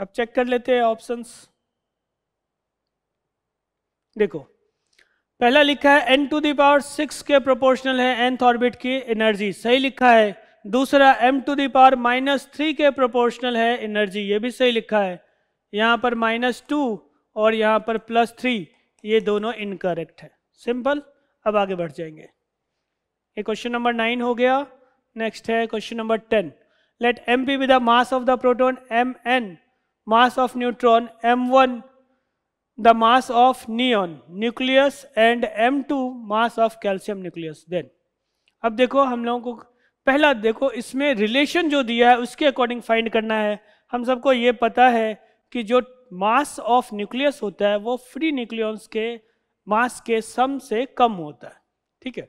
अब चेक कर लेते हैं ऑप्शंस देखो पहला लिखा है एन टू दावर सिक्स के प्रोपोर्शनल है एंथ ऑर्बिट की एनर्जी सही लिखा है दूसरा M to the power minus three के प्रोपोर्शनल है एनर्जी ये भी सही लिखा है यहाँ पर माइनस टू और यहाँ पर प्लस थ्री ये दोनों इनकरेक्ट है सिंपल अब आगे बढ़ जाएंगे ये क्वेश्चन नंबर नाइन हो गया नेक्स्ट है question number ten let M P with the mass of the proton M N mass of neutron M one the mass of neon nucleus and M two mass of calcium nucleus then अब देखो हम लोगों को पहला देखो इसमें relation जो दिया है उसके अकॉर्डिंग फाइंड करना है हम सबको ये पता है कि जो मास ऑफ न्यूक्लियस होता है वो फ्री न्यूक्लियस के मास के सम से कम होता है ठीक है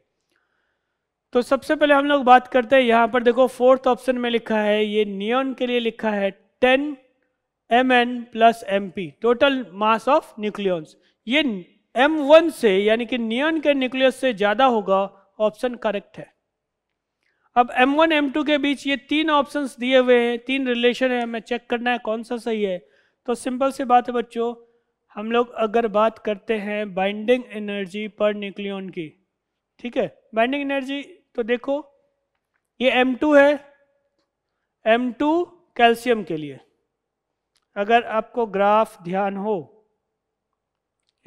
तो सबसे पहले हम लोग बात करते हैं यहाँ पर देखो फोर्थ ऑप्शन में लिखा है ये नियन के लिए लिखा है ten M N plus M P total mass of nucleons ये एम वन से यानी कि नियोन के न्यूक्लियस से ज़्यादा होगा ऑप्शन करेक्ट है अब M1 M2 के बीच ये तीन ऑप्शंस दिए हुए हैं तीन रिलेशन है हमें चेक करना है कौन सा सही है तो सिंपल सी बात है बच्चों हम लोग अगर बात करते हैं बाइंडिंग एनर्जी पर न्यूक्लियन की ठीक है बाइंडिंग एनर्जी तो देखो ये M2 है M2 कैल्शियम के लिए अगर आपको ग्राफ ध्यान हो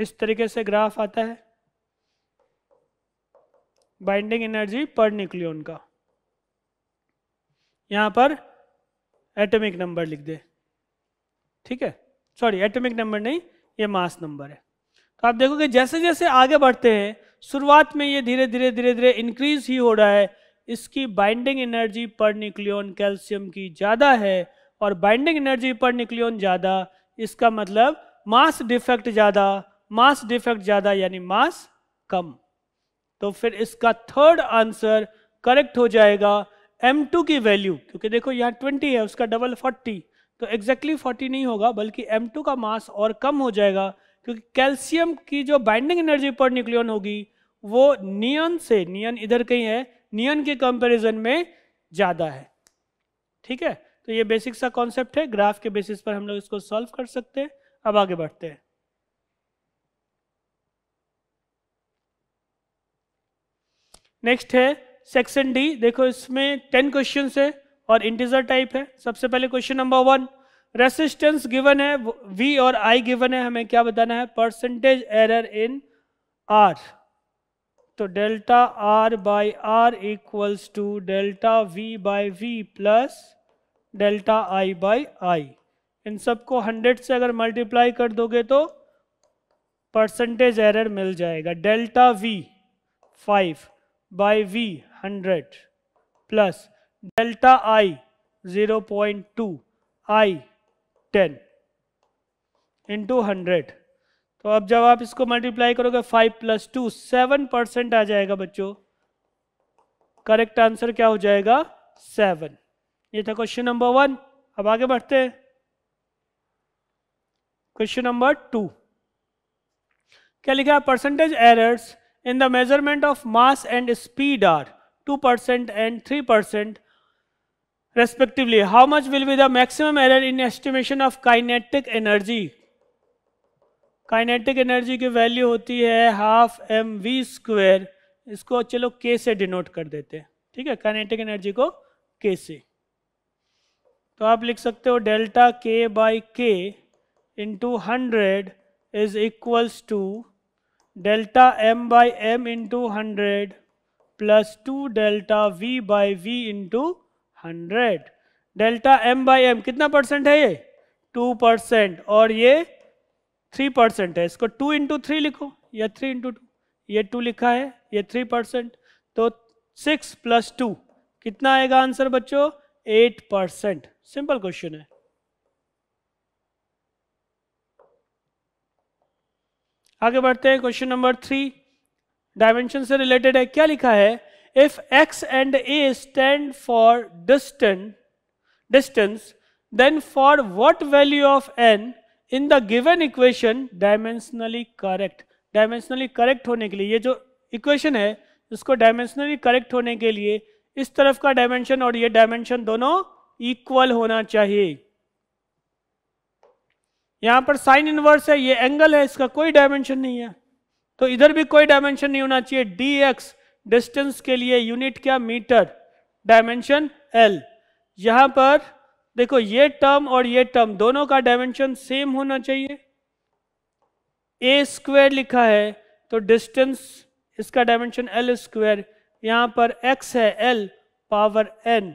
इस तरीके से ग्राफ आता है बाइंडिंग एनर्जी पर न्यूक्लियन का यहां पर एटॉमिक नंबर लिख दे ठीक है सॉरी एटॉमिक नंबर नहीं ये मास नंबर है तो आप देखोगे जैसे जैसे आगे बढ़ते हैं शुरुआत में ये धीरे धीरे धीरे धीरे इंक्रीज ही हो रहा है इसकी binding energy per nucleon calcium की ज़्यादा है और बाइंडिंग एनर्जी पर न्यूक्लियन ज़्यादा इसका मतलब मास डिफेक्ट ज़्यादा मास डिफेक्ट ज़्यादा यानी मास कम तो फिर इसका थर्ड आंसर करेक्ट हो जाएगा M2 की वैल्यू क्योंकि देखो यहाँ 20 है उसका डबल 40 तो एग्जैक्टली exactly 40 नहीं होगा बल्कि M2 का मास और कम हो जाएगा क्योंकि कैल्शियम की जो बाइंडिंग एनर्जी पर न्यूक्लियन होगी वो नियन से नियन इधर कहीं है नियन के कंपैरिजन में ज़्यादा है ठीक है तो ये बेसिक सा कॉन्सेप्ट है ग्राफ के बेसिस पर हम लोग इसको सॉल्व कर सकते हैं अब आगे बढ़ते हैं नेक्स्ट है सेक्शन डी देखो इसमें टेन क्वेश्चन है और इंटीजर टाइप है सबसे पहले question number one resistance given है वी और आई गिवन है हमें क्या बताना है परसेंटेज एरर इन आर तो delta R by R equals to delta V by V plus delta I by I इन सबको हंड्रेड से अगर मल्टीप्लाई कर दोगे तो परसेंटेज एरर मिल जाएगा delta V five by V hundred plus delta I zero point two I ten into hundred तो अब जब आप इसको मल्टीप्लाई करोगे five plus two seven percent आ जाएगा बच्चों करेक्ट आंसर क्या हो जाएगा सेवन ये था क्वेश्चन नंबर वन अब आगे बढ़ते हैं क्वेश्चन नंबर टू क्या लिखा है percentage errors in the measurement of mass and speed are two percent and three percent respectively how much will be the maximum estimation in estimation of kinetic energy की वैल्यू होती है half M V square इसको चलो के से denote कर देते हैं ठीक है काइनेटिक एनर्जी को के से तो आप लिख सकते हो delta K by K into hundred is equals to delta M by M into hundred plus two delta V by V into hundred delta M by M कितना परसेंट है ये टू परसेंट और ये थ्री परसेंट है इसको two into three लिखो या three into two ये टू लिखा है ये थ्री परसेंट तो सिक्स प्लस टू कितना आएगा आंसर बच्चों एट परसेंट सिंपल क्वेश्चन है आगे बढ़ते हैं क्वेश्चन नंबर थ्री डायमेंशन से रिलेटेड है क्या लिखा है if X and A stand for distant distance then for what value of N in the given equation dimensionally correct dimensionally correct होने के लिए ये जो इक्वेशन है इसको डायमेंशनली करेक्ट होने के लिए इस तरफ का डायमेंशन और ये डायमेंशन दोनों इक्वल होना चाहिए यहां पर साइन इनवर्स है ये एंगल है इसका कोई डायमेंशन नहीं है तो इधर भी कोई डायमेंशन नहीं होना चाहिए डी एक्स डिस्टेंस के लिए यूनिट क्या मीटर डायमेंशन एल यहां पर देखो ये टर्म और ये टर्म दोनों का डायमेंशन सेम होना चाहिए ए स्क्वेयर लिखा है तो डिस्टेंस इसका डायमेंशन एल स्क्वेयर यहाँ पर एक्स है एल पावर एन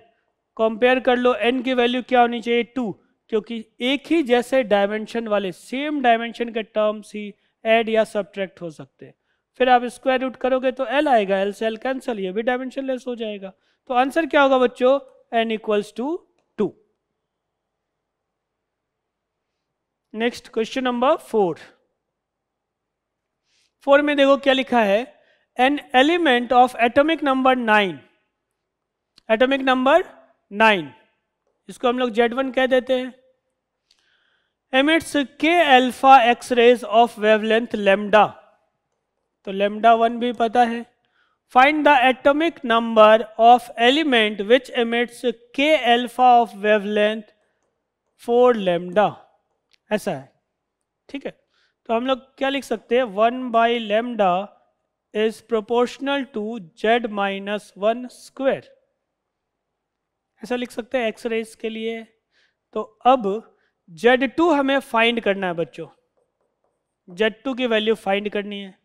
कंपेयर कर लो एन की वैल्यू क्या होनी चाहिए टू क्योंकि एक ही जैसे डायमेंशन वाले सेम डायमेंशन के टर्म्स ही ऐड या सब्ट्रैक्ट हो सकते हैं फिर आप स्क्वायर रूट करोगे तो एल आएगा एल से एल कैंसिल ये भी डायमेंशन लेस हो जाएगा तो आंसर क्या होगा बच्चों N equals to two next question number four four में देखो क्या लिखा है an element of atomic number nine atomic number nine इसको हम लोग जेड वन कह देते हैं एमिट्स के alpha x rays of wavelength lambda तो लेमडा वन भी पता है find the atomic number of element which emits K alpha of wavelength four lambda ऐसा है ठीक है तो हम लोग क्या लिख सकते हैं one by lambda is proportional to Z minus one square ऐसा लिख सकते हैं एक्स रेज के लिए तो अब जेड टू हमें फाइंड करना है बच्चों जेड टू की वैल्यू फाइंड करनी है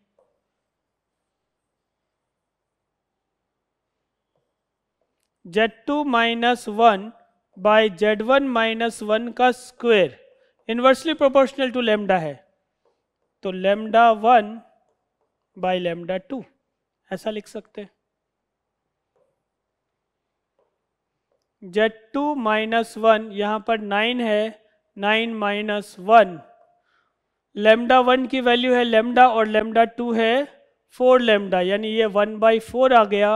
Z two minus one by Z one minus one का square inversely proportional to lambda है तो lambda one by lambda two ऐसा लिख सकते हैं जेड टू माइनस वन यहां पर नाइन है nine minus one lambda one की वैल्यू है लेमडा और लेमडा टू है फोर लेमडा यानी ये वन बाई फोर आ गया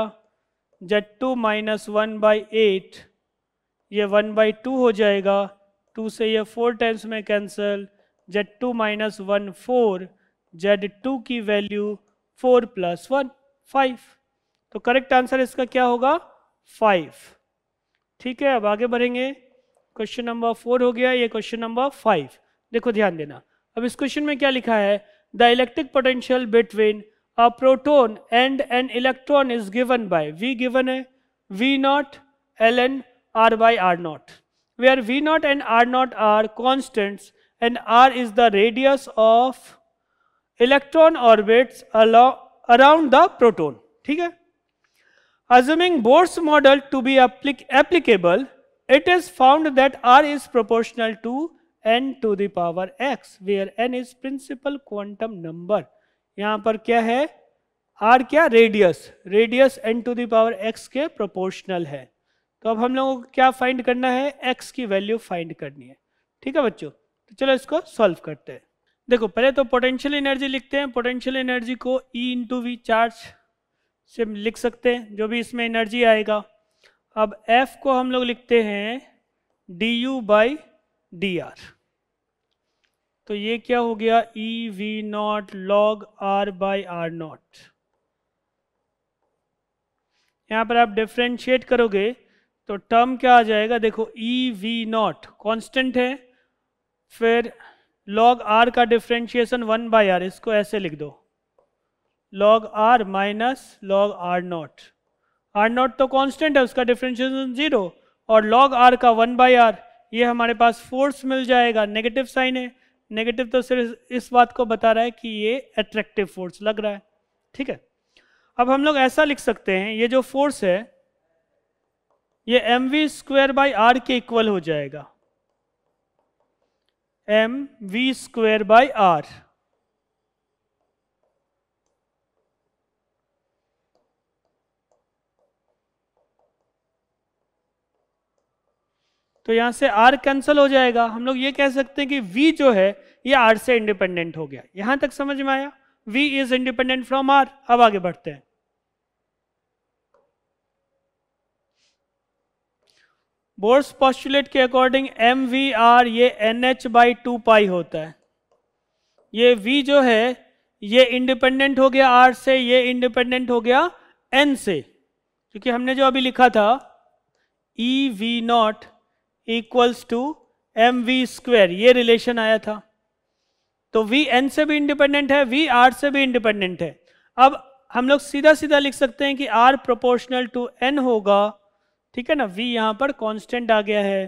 Z two minus one by eight ये वन बाई टू हो जाएगा टू से ये फोर टाइम्स में cancel Z two minus one four Z two की value four plus one five तो करेक्ट आंसर इसका क्या होगा फाइव ठीक है अब आगे बढ़ेंगे क्वेश्चन नंबर फोर हो गया ये क्वेश्चन नंबर फाइव देखो ध्यान देना अब इस क्वेश्चन में क्या लिखा है the electric potential between a proton and an electron is given by V given है V naught L N R by R naught where R V not and R naught are constants and R is the radius of electron orbits around the proton ठीक है assuming Bohr's model to be applic applicable, it is found that R is proportional to n to the power x, where n is principal quantum number. यहाँ पर क्या है R क्या radius radius n to the power x के proportional है तो अब हम लोगों को क्या फाइंड करना है x की वैल्यू फाइंड करनी है ठीक है बच्चों तो चलो इसको सॉल्व करते हैं देखो पहले तो पोटेंशियल एनर्जी लिखते हैं पोटेंशियल एनर्जी को E इंटू वी चार्ज से लिख सकते हैं जो भी इसमें एनर्जी आएगा अब F को हम लोग लिखते हैं D U by D R तो ये क्या हो गया E V naught log R by R naught यहाँ पर आप डिफ्रेंशिएट करोगे तो टर्म क्या आ जाएगा देखो ई वी नॉट कॉन्स्टेंट है फिर लॉग आर का डिफ्रेंशिएशन वन बाई आर इसको ऐसे लिख दो log R minus log R naught R naught तो कांस्टेंट है उसका डिफ्रेंशिएशन जीरो और लॉग आर का वन बाई आर ये हमारे पास फोर्स मिल जाएगा नेगेटिव साइन है नेगेटिव तो सिर्फ इस बात को बता रहा है कि ये अट्रैक्टिव फोर्स लग रहा है ठीक है अब हम लोग ऐसा लिख सकते हैं ये जो फोर्स है ये M V square by R के इक्वल हो जाएगा M V square by R तो यहाँ से आर कैंसल हो जाएगा हम लोग ये कह सकते हैं कि वी जो है ये आर से इंडिपेंडेंट हो गया यहां तक समझ में आया V is independent from R अब आगे बढ़ते हैं बोर्स पॉस्टुलेट के अकॉर्डिंग एम वी आर ये N H by two pi होता है ये वी जो है ये इंडिपेंडेंट हो गया आर से ये इंडिपेंडेंट हो गया एन से क्योंकि हमने जो अभी लिखा था E V naught equals to M V square ये रिलेशन आया था तो वी एन से भी इंडिपेंडेंट है वी आर से भी इंडिपेंडेंट है अब हम लोग सीधा सीधा लिख सकते हैं कि आर प्रोपोर्शनल टू एन होगा ठीक है ना वी यहाँ पर कांस्टेंट आ गया है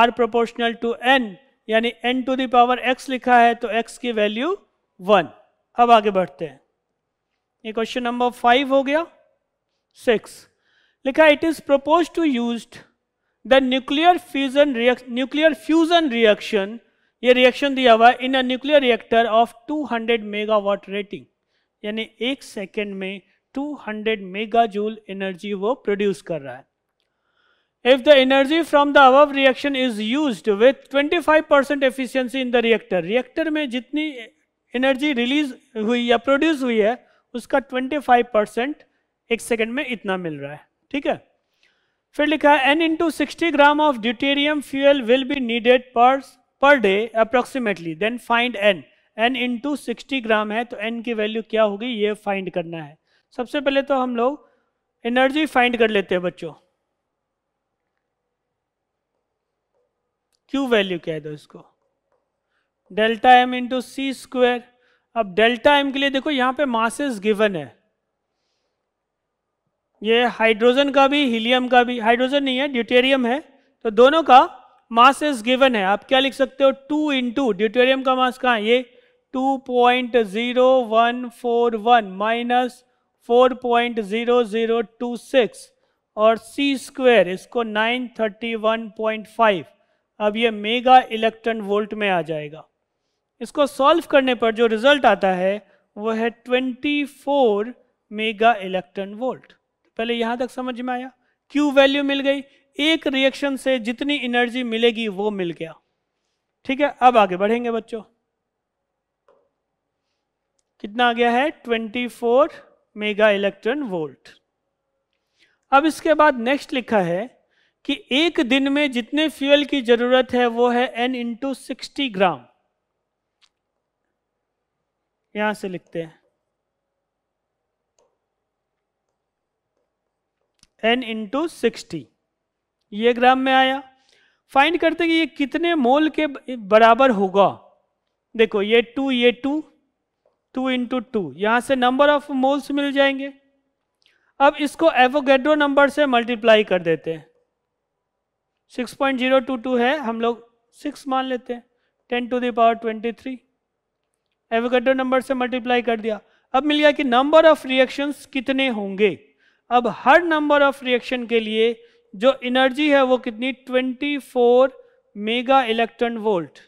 आर प्रोपोर्शनल टू एन यानी एन टू दावर एक्स लिखा है तो एक्स की वैल्यू वन अब आगे बढ़ते हैं ये क्वेश्चन नंबर फाइव हो गया सिक्स लिखा it is propose to used the nuclear fusion reaction nuclear fusion reaction ये रिएक्शन दिया हुआ है in a nuclear reactor of 200 megawatt rating यानी एक सेकेंड में 200 मेगा जूल एनर्जी वो प्रोड्यूस कर रहा है if the energy from the above reaction is use with 25% efficiency in the reactor reactor में जितनी एनर्जी रिलीज हुई या प्रोड्यूस हुई है उसका 25% एक सेकेंड में इतना मिल रहा है ठीक है फिर लिखा है N into sixty gram of deuterium fuel will be needed per per day approximately then find N N into sixty gram है तो एन की वैल्यू क्या होगी ये फाइंड करना है सबसे पहले तो हम लोग एनर्जी फाइंड कर लेते हैं बच्चों क्यू वैल्यू क्या है दो तो इसको delta M into C square अब डेल्टा एम के लिए देखो यहाँ पे मासेस गिवन है ये हाइड्रोजन का भी हीलियम का भी हाइड्रोजन नहीं है ड्यूटेरियम है तो दोनों का मास इज गिवन है आप क्या लिख सकते हो टू इंटू ड्यूटेरियम का मास कहाँ है ये two point zero one four one minus four point zero zero two six और सी स्क्वेयर इसको nine thirty one point five अब ये मेगा इलेक्ट्रॉन वोल्ट में आ जाएगा इसको सॉल्व करने पर जो रिजल्ट आता है वो है twenty four mega electron volt पहले यहां तक समझ में आया क्यू वैल्यू मिल गई एक रिएक्शन से जितनी एनर्जी मिलेगी वो मिल गया ठीक है अब आगे बढ़ेंगे बच्चों कितना आ गया है 24 मेगा इलेक्ट्रॉन वोल्ट अब इसके बाद नेक्स्ट लिखा है कि एक दिन में जितने फ्यूल की जरूरत है वो है एन इंटू सिक्सटी ग्राम यहां से लिखते हैं एन इंटू सिक्सटी ये ग्राम में आया फाइंड करते कि ये कितने मोल के बराबर होगा देखो ये टू ये टू टू इंटू टू यहाँ से नंबर ऑफ मोल्स मिल जाएंगे अब इसको एवोगेड्रो नंबर से मल्टीप्लाई कर देते हैं six point zero two two है हम लोग सिक्स मान लेते हैं ten to the power twenty three Avogadro number से मल्टीप्लाई कर दिया अब मिल गया कि नंबर ऑफ रिएक्शंस कितने होंगे अब हर नंबर ऑफ रिएक्शन के लिए जो एनर्जी है वो कितनी 24 mega electron volt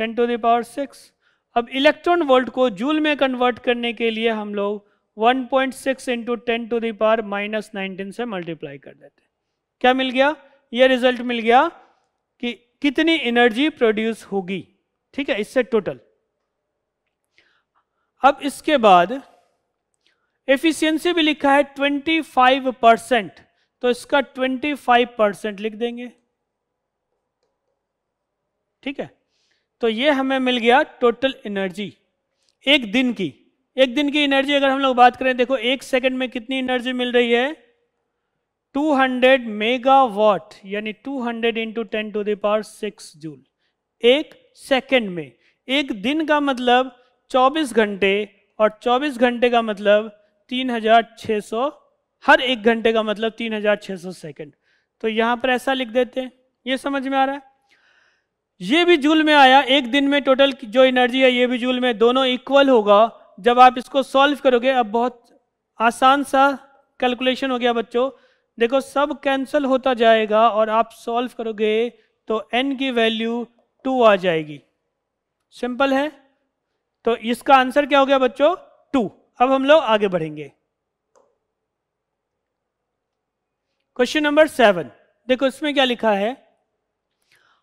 10 to power six अब इलेक्ट्रॉन वोल्ट को जूल में कन्वर्ट करने के लिए हम लोग 1.6 point six into ten to the power minus nineteen से मल्टीप्लाई कर देते हैं क्या मिल गया ये रिजल्ट मिल गया कि कितनी एनर्जी प्रोड्यूस होगी ठीक है इससे टोटल अब इसके बाद एफिशिएंसी भी लिखा है 25 परसेंट तो इसका 25 परसेंट लिख देंगे ठीक है तो ये हमें मिल गया टोटल एनर्जी एक दिन की एक दिन की एनर्जी अगर हम लोग बात करें देखो एक सेकंड में कितनी एनर्जी मिल रही है 200 मेगावाट यानी 200 hundred into ten to the power six joule एक सेकंड में एक दिन का मतलब 24 घंटे और 24 घंटे का मतलब 3600 हर एक घंटे का मतलब 3600 सेकंड तो यहां पर ऐसा लिख देते हैं ये समझ में आ रहा है ये भी जूल में आया एक दिन में टोटल जो एनर्जी है ये भी जूल में दोनों इक्वल होगा जब आप इसको सॉल्व करोगे अब बहुत आसान सा कैलकुलेशन हो गया बच्चों देखो सब कैंसिल होता जाएगा और आप सॉल्व करोगे तो एन की वैल्यू टू आ जाएगी सिंपल है तो इसका आंसर क्या हो गया बच्चों टू अब हम लोग आगे बढ़ेंगे क्वेश्चन नंबर सेवन देखो इसमें क्या लिखा है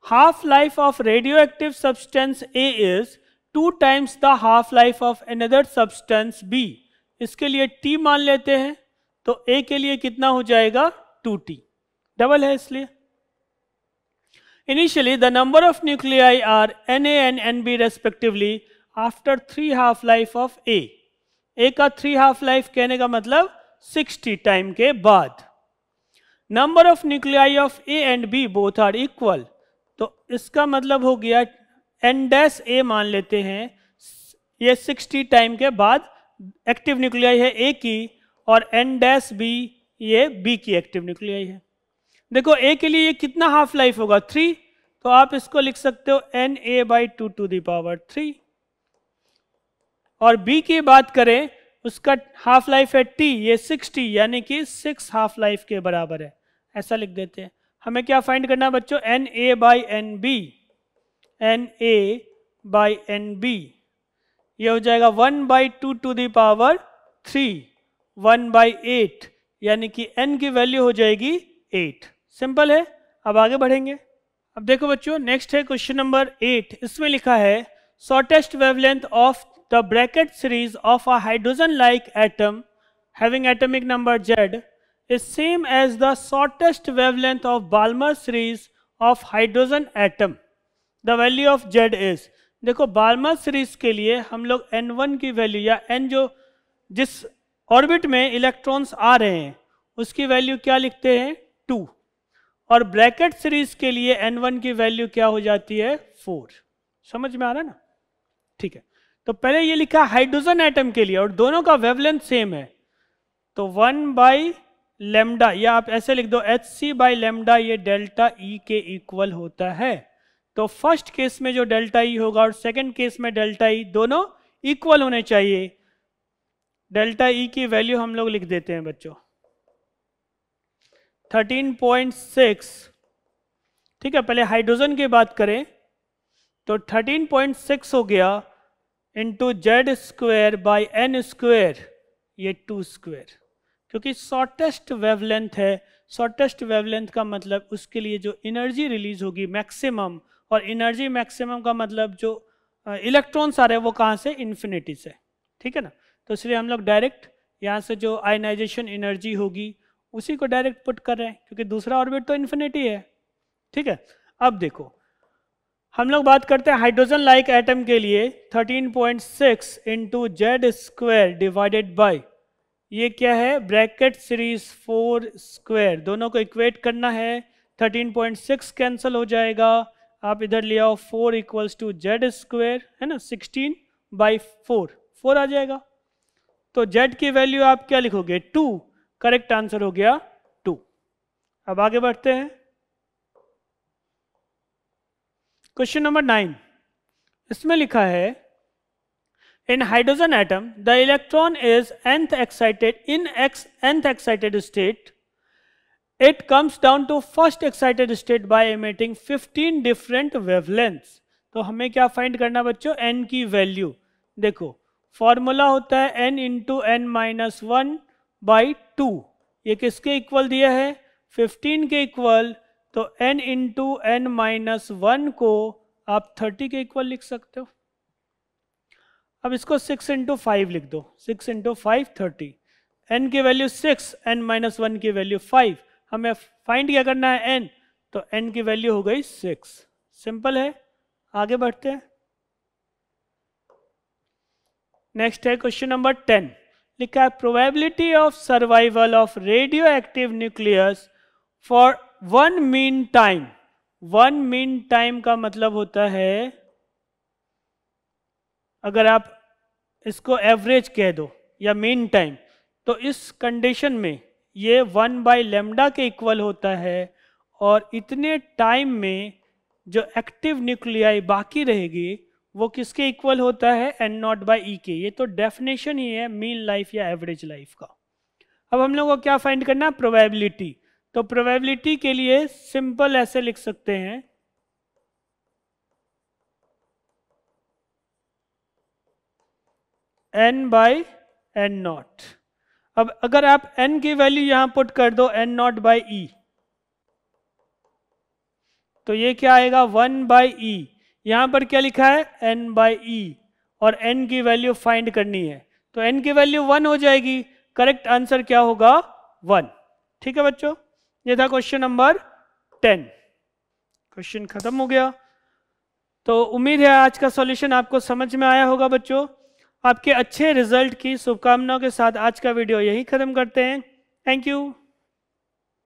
half life of radio radioactive substance A is two times the half life of another substance B इसके लिए टी मान लेते हैं तो ए के लिए कितना हो जाएगा टू टी डबल है इसलिए initially number of nuclei are N A N N B respectively after three half life of A A का थ्री हाफ लाइफ कहने का मतलब 60 टाइम के बाद number of nuclei of A and B both are equal तो इसका मतलब हो गया एन डैस ए मान लेते हैं ये 60 टाइम के बाद एक्टिव न्यूक्लियाई है ए की और एन डैस बी ये बी की एक्टिव न्यूक्लियाई है देखो ए के लिए ये कितना हाफ लाइफ होगा थ्री तो आप इसको लिख सकते हो N A by two to the power three और बी की बात करें उसका हाफ लाइफ है टी ये सिक्स टी यानी कि सिक्स हाफ लाइफ के बराबर है ऐसा लिख देते हैं हमें क्या फाइंड करना बच्चों N A by N B N A by N B ये हो जाएगा one by two to the power three one by eight यानी कि एन की वैल्यू हो जाएगी एट सिंपल है अब आगे बढ़ेंगे अब देखो बच्चों नेक्स्ट है क्वेश्चन नंबर एट इसमें लिखा है shortest wavelength of the bracket series of a hydrogen-like atom having atomic number Z is same as the shortest wavelength of Balmer series of hydrogen atom. The value of Z is देखो Balmer series के लिए हम लोग n1 की value या n जो जिस orbit में इलेक्ट्रॉन्स आ रहे हैं उसकी वैल्यू क्या लिखते हैं 2 और ब्रैकेट सीरीज के लिए n1 की वैल्यू क्या हो जाती है 4 समझ में आ रहा है ना ठीक है तो पहले ये लिखा हाइड्रोजन एटम के लिए और दोनों का वेवलेंथ सेम है तो वन बाई लेमडा या आप ऐसे लिख दो एच सी बाई लेमडा ये डेल्टा ई e के इक्वल होता है तो फर्स्ट केस में जो डेल्टा ई e होगा और सेकंड केस में डेल्टा ई e, दोनों इक्वल होने चाहिए डेल्टा ई की वैल्यू हम लोग लिख देते हैं बच्चों 13.6 ठीक है पहले हाइड्रोजन की बात करें तो 13.6 हो गया into Z square by N square ये टू स्क्वेयर क्योंकि शॉर्टेस्ट वेवलेंथ है शॉर्टेस्ट वेवलेंथ का मतलब उसके लिए जो एनर्जी रिलीज होगी मैक्सिमम और एनर्जी मैक्सिमम का मतलब जो इलेक्ट्रॉन्स आ रहे हैं वो कहाँ से इन्फिनिटी से ठीक है ना तो इसलिए हम लोग डायरेक्ट यहाँ से जो आयनाइजेशन एनर्जी होगी उसी को डायरेक्ट पुट कर रहे हैं क्योंकि दूसरा ऑर्बिट तो इन्फिनिटी है ठीक है अब देखो हम लोग बात करते हैं हाइड्रोजन लाइक एटम के लिए 13.6 point six into Z square divided by ये क्या है ब्रैकेट सीरीज फोर स्क्वायर दोनों को इक्वेट करना है 13.6 कैंसिल हो जाएगा आप इधर ले आओ four equals to Z square है ना 16 बाई फोर फोर आ जाएगा तो जेड की वैल्यू आप क्या लिखोगे टू करेक्ट आंसर हो गया टू अब आगे बढ़ते हैं क्वेश्चन नंबर नाइन इसमें लिखा है in hydrogen atom the electron is nth excited in X nth excited state it comes down to first excited state by emitting 15 different wavelength तो हमें क्या फाइंड करना बच्चों एन की वैल्यू देखो फॉर्मूला होता है N into N minus one by two ये किसके इक्वल दिया है 15 के इक्वल तो n इंटू एन माइनस वन को आप 30 के इक्वल लिख सकते हो अब इसको 6 इंटू फाइव लिख दो 6 इंटू फाइव थर्टी एन की वैल्यू 6 एन माइनस वन की वैल्यू 5 हमें फाइंड क्या करना है n तो n की वैल्यू हो गई 6 सिंपल है आगे बढ़ते हैं नेक्स्ट है क्वेश्चन नंबर टेन लिखा है probability of survival of radio active nucleus for one mean time one mean time का मतलब होता है अगर आप इसको एवरेज कह दो या मीन टाइम तो इस कंडीशन में ये वन बाई लेमडा के इक्वल होता है और इतने टाइम में जो एक्टिव न्यूक्लियाई बाकी रहेगी वो किसके इक्वल होता है N not by E e के ये तो डेफिनेशन ही है मीन लाइफ या एवरेज लाइफ का अब हम लोगों को क्या फाइंड करना है प्रोबेबिलिटी तो प्रोबेबिलिटी के लिए सिंपल ऐसे लिख सकते हैं एन बाई एन नॉट अब अगर आप एन की वैल्यू यहां पुट कर दो एन नॉट बाई ई तो ये क्या आएगा वन बाई ई यहां पर क्या लिखा है एन बाई ई और एन की वैल्यू फाइंड करनी है तो एन की वैल्यू वन हो जाएगी करेक्ट आंसर क्या होगा वन ठीक है बच्चों ये था क्वेश्चन नंबर टेन क्वेश्चन खत्म हो गया तो उम्मीद है आज का सॉल्यूशन आपको समझ में आया होगा बच्चों आपके अच्छे रिजल्ट की शुभकामनाओं के साथ आज का वीडियो यही खत्म करते हैं थैंक यू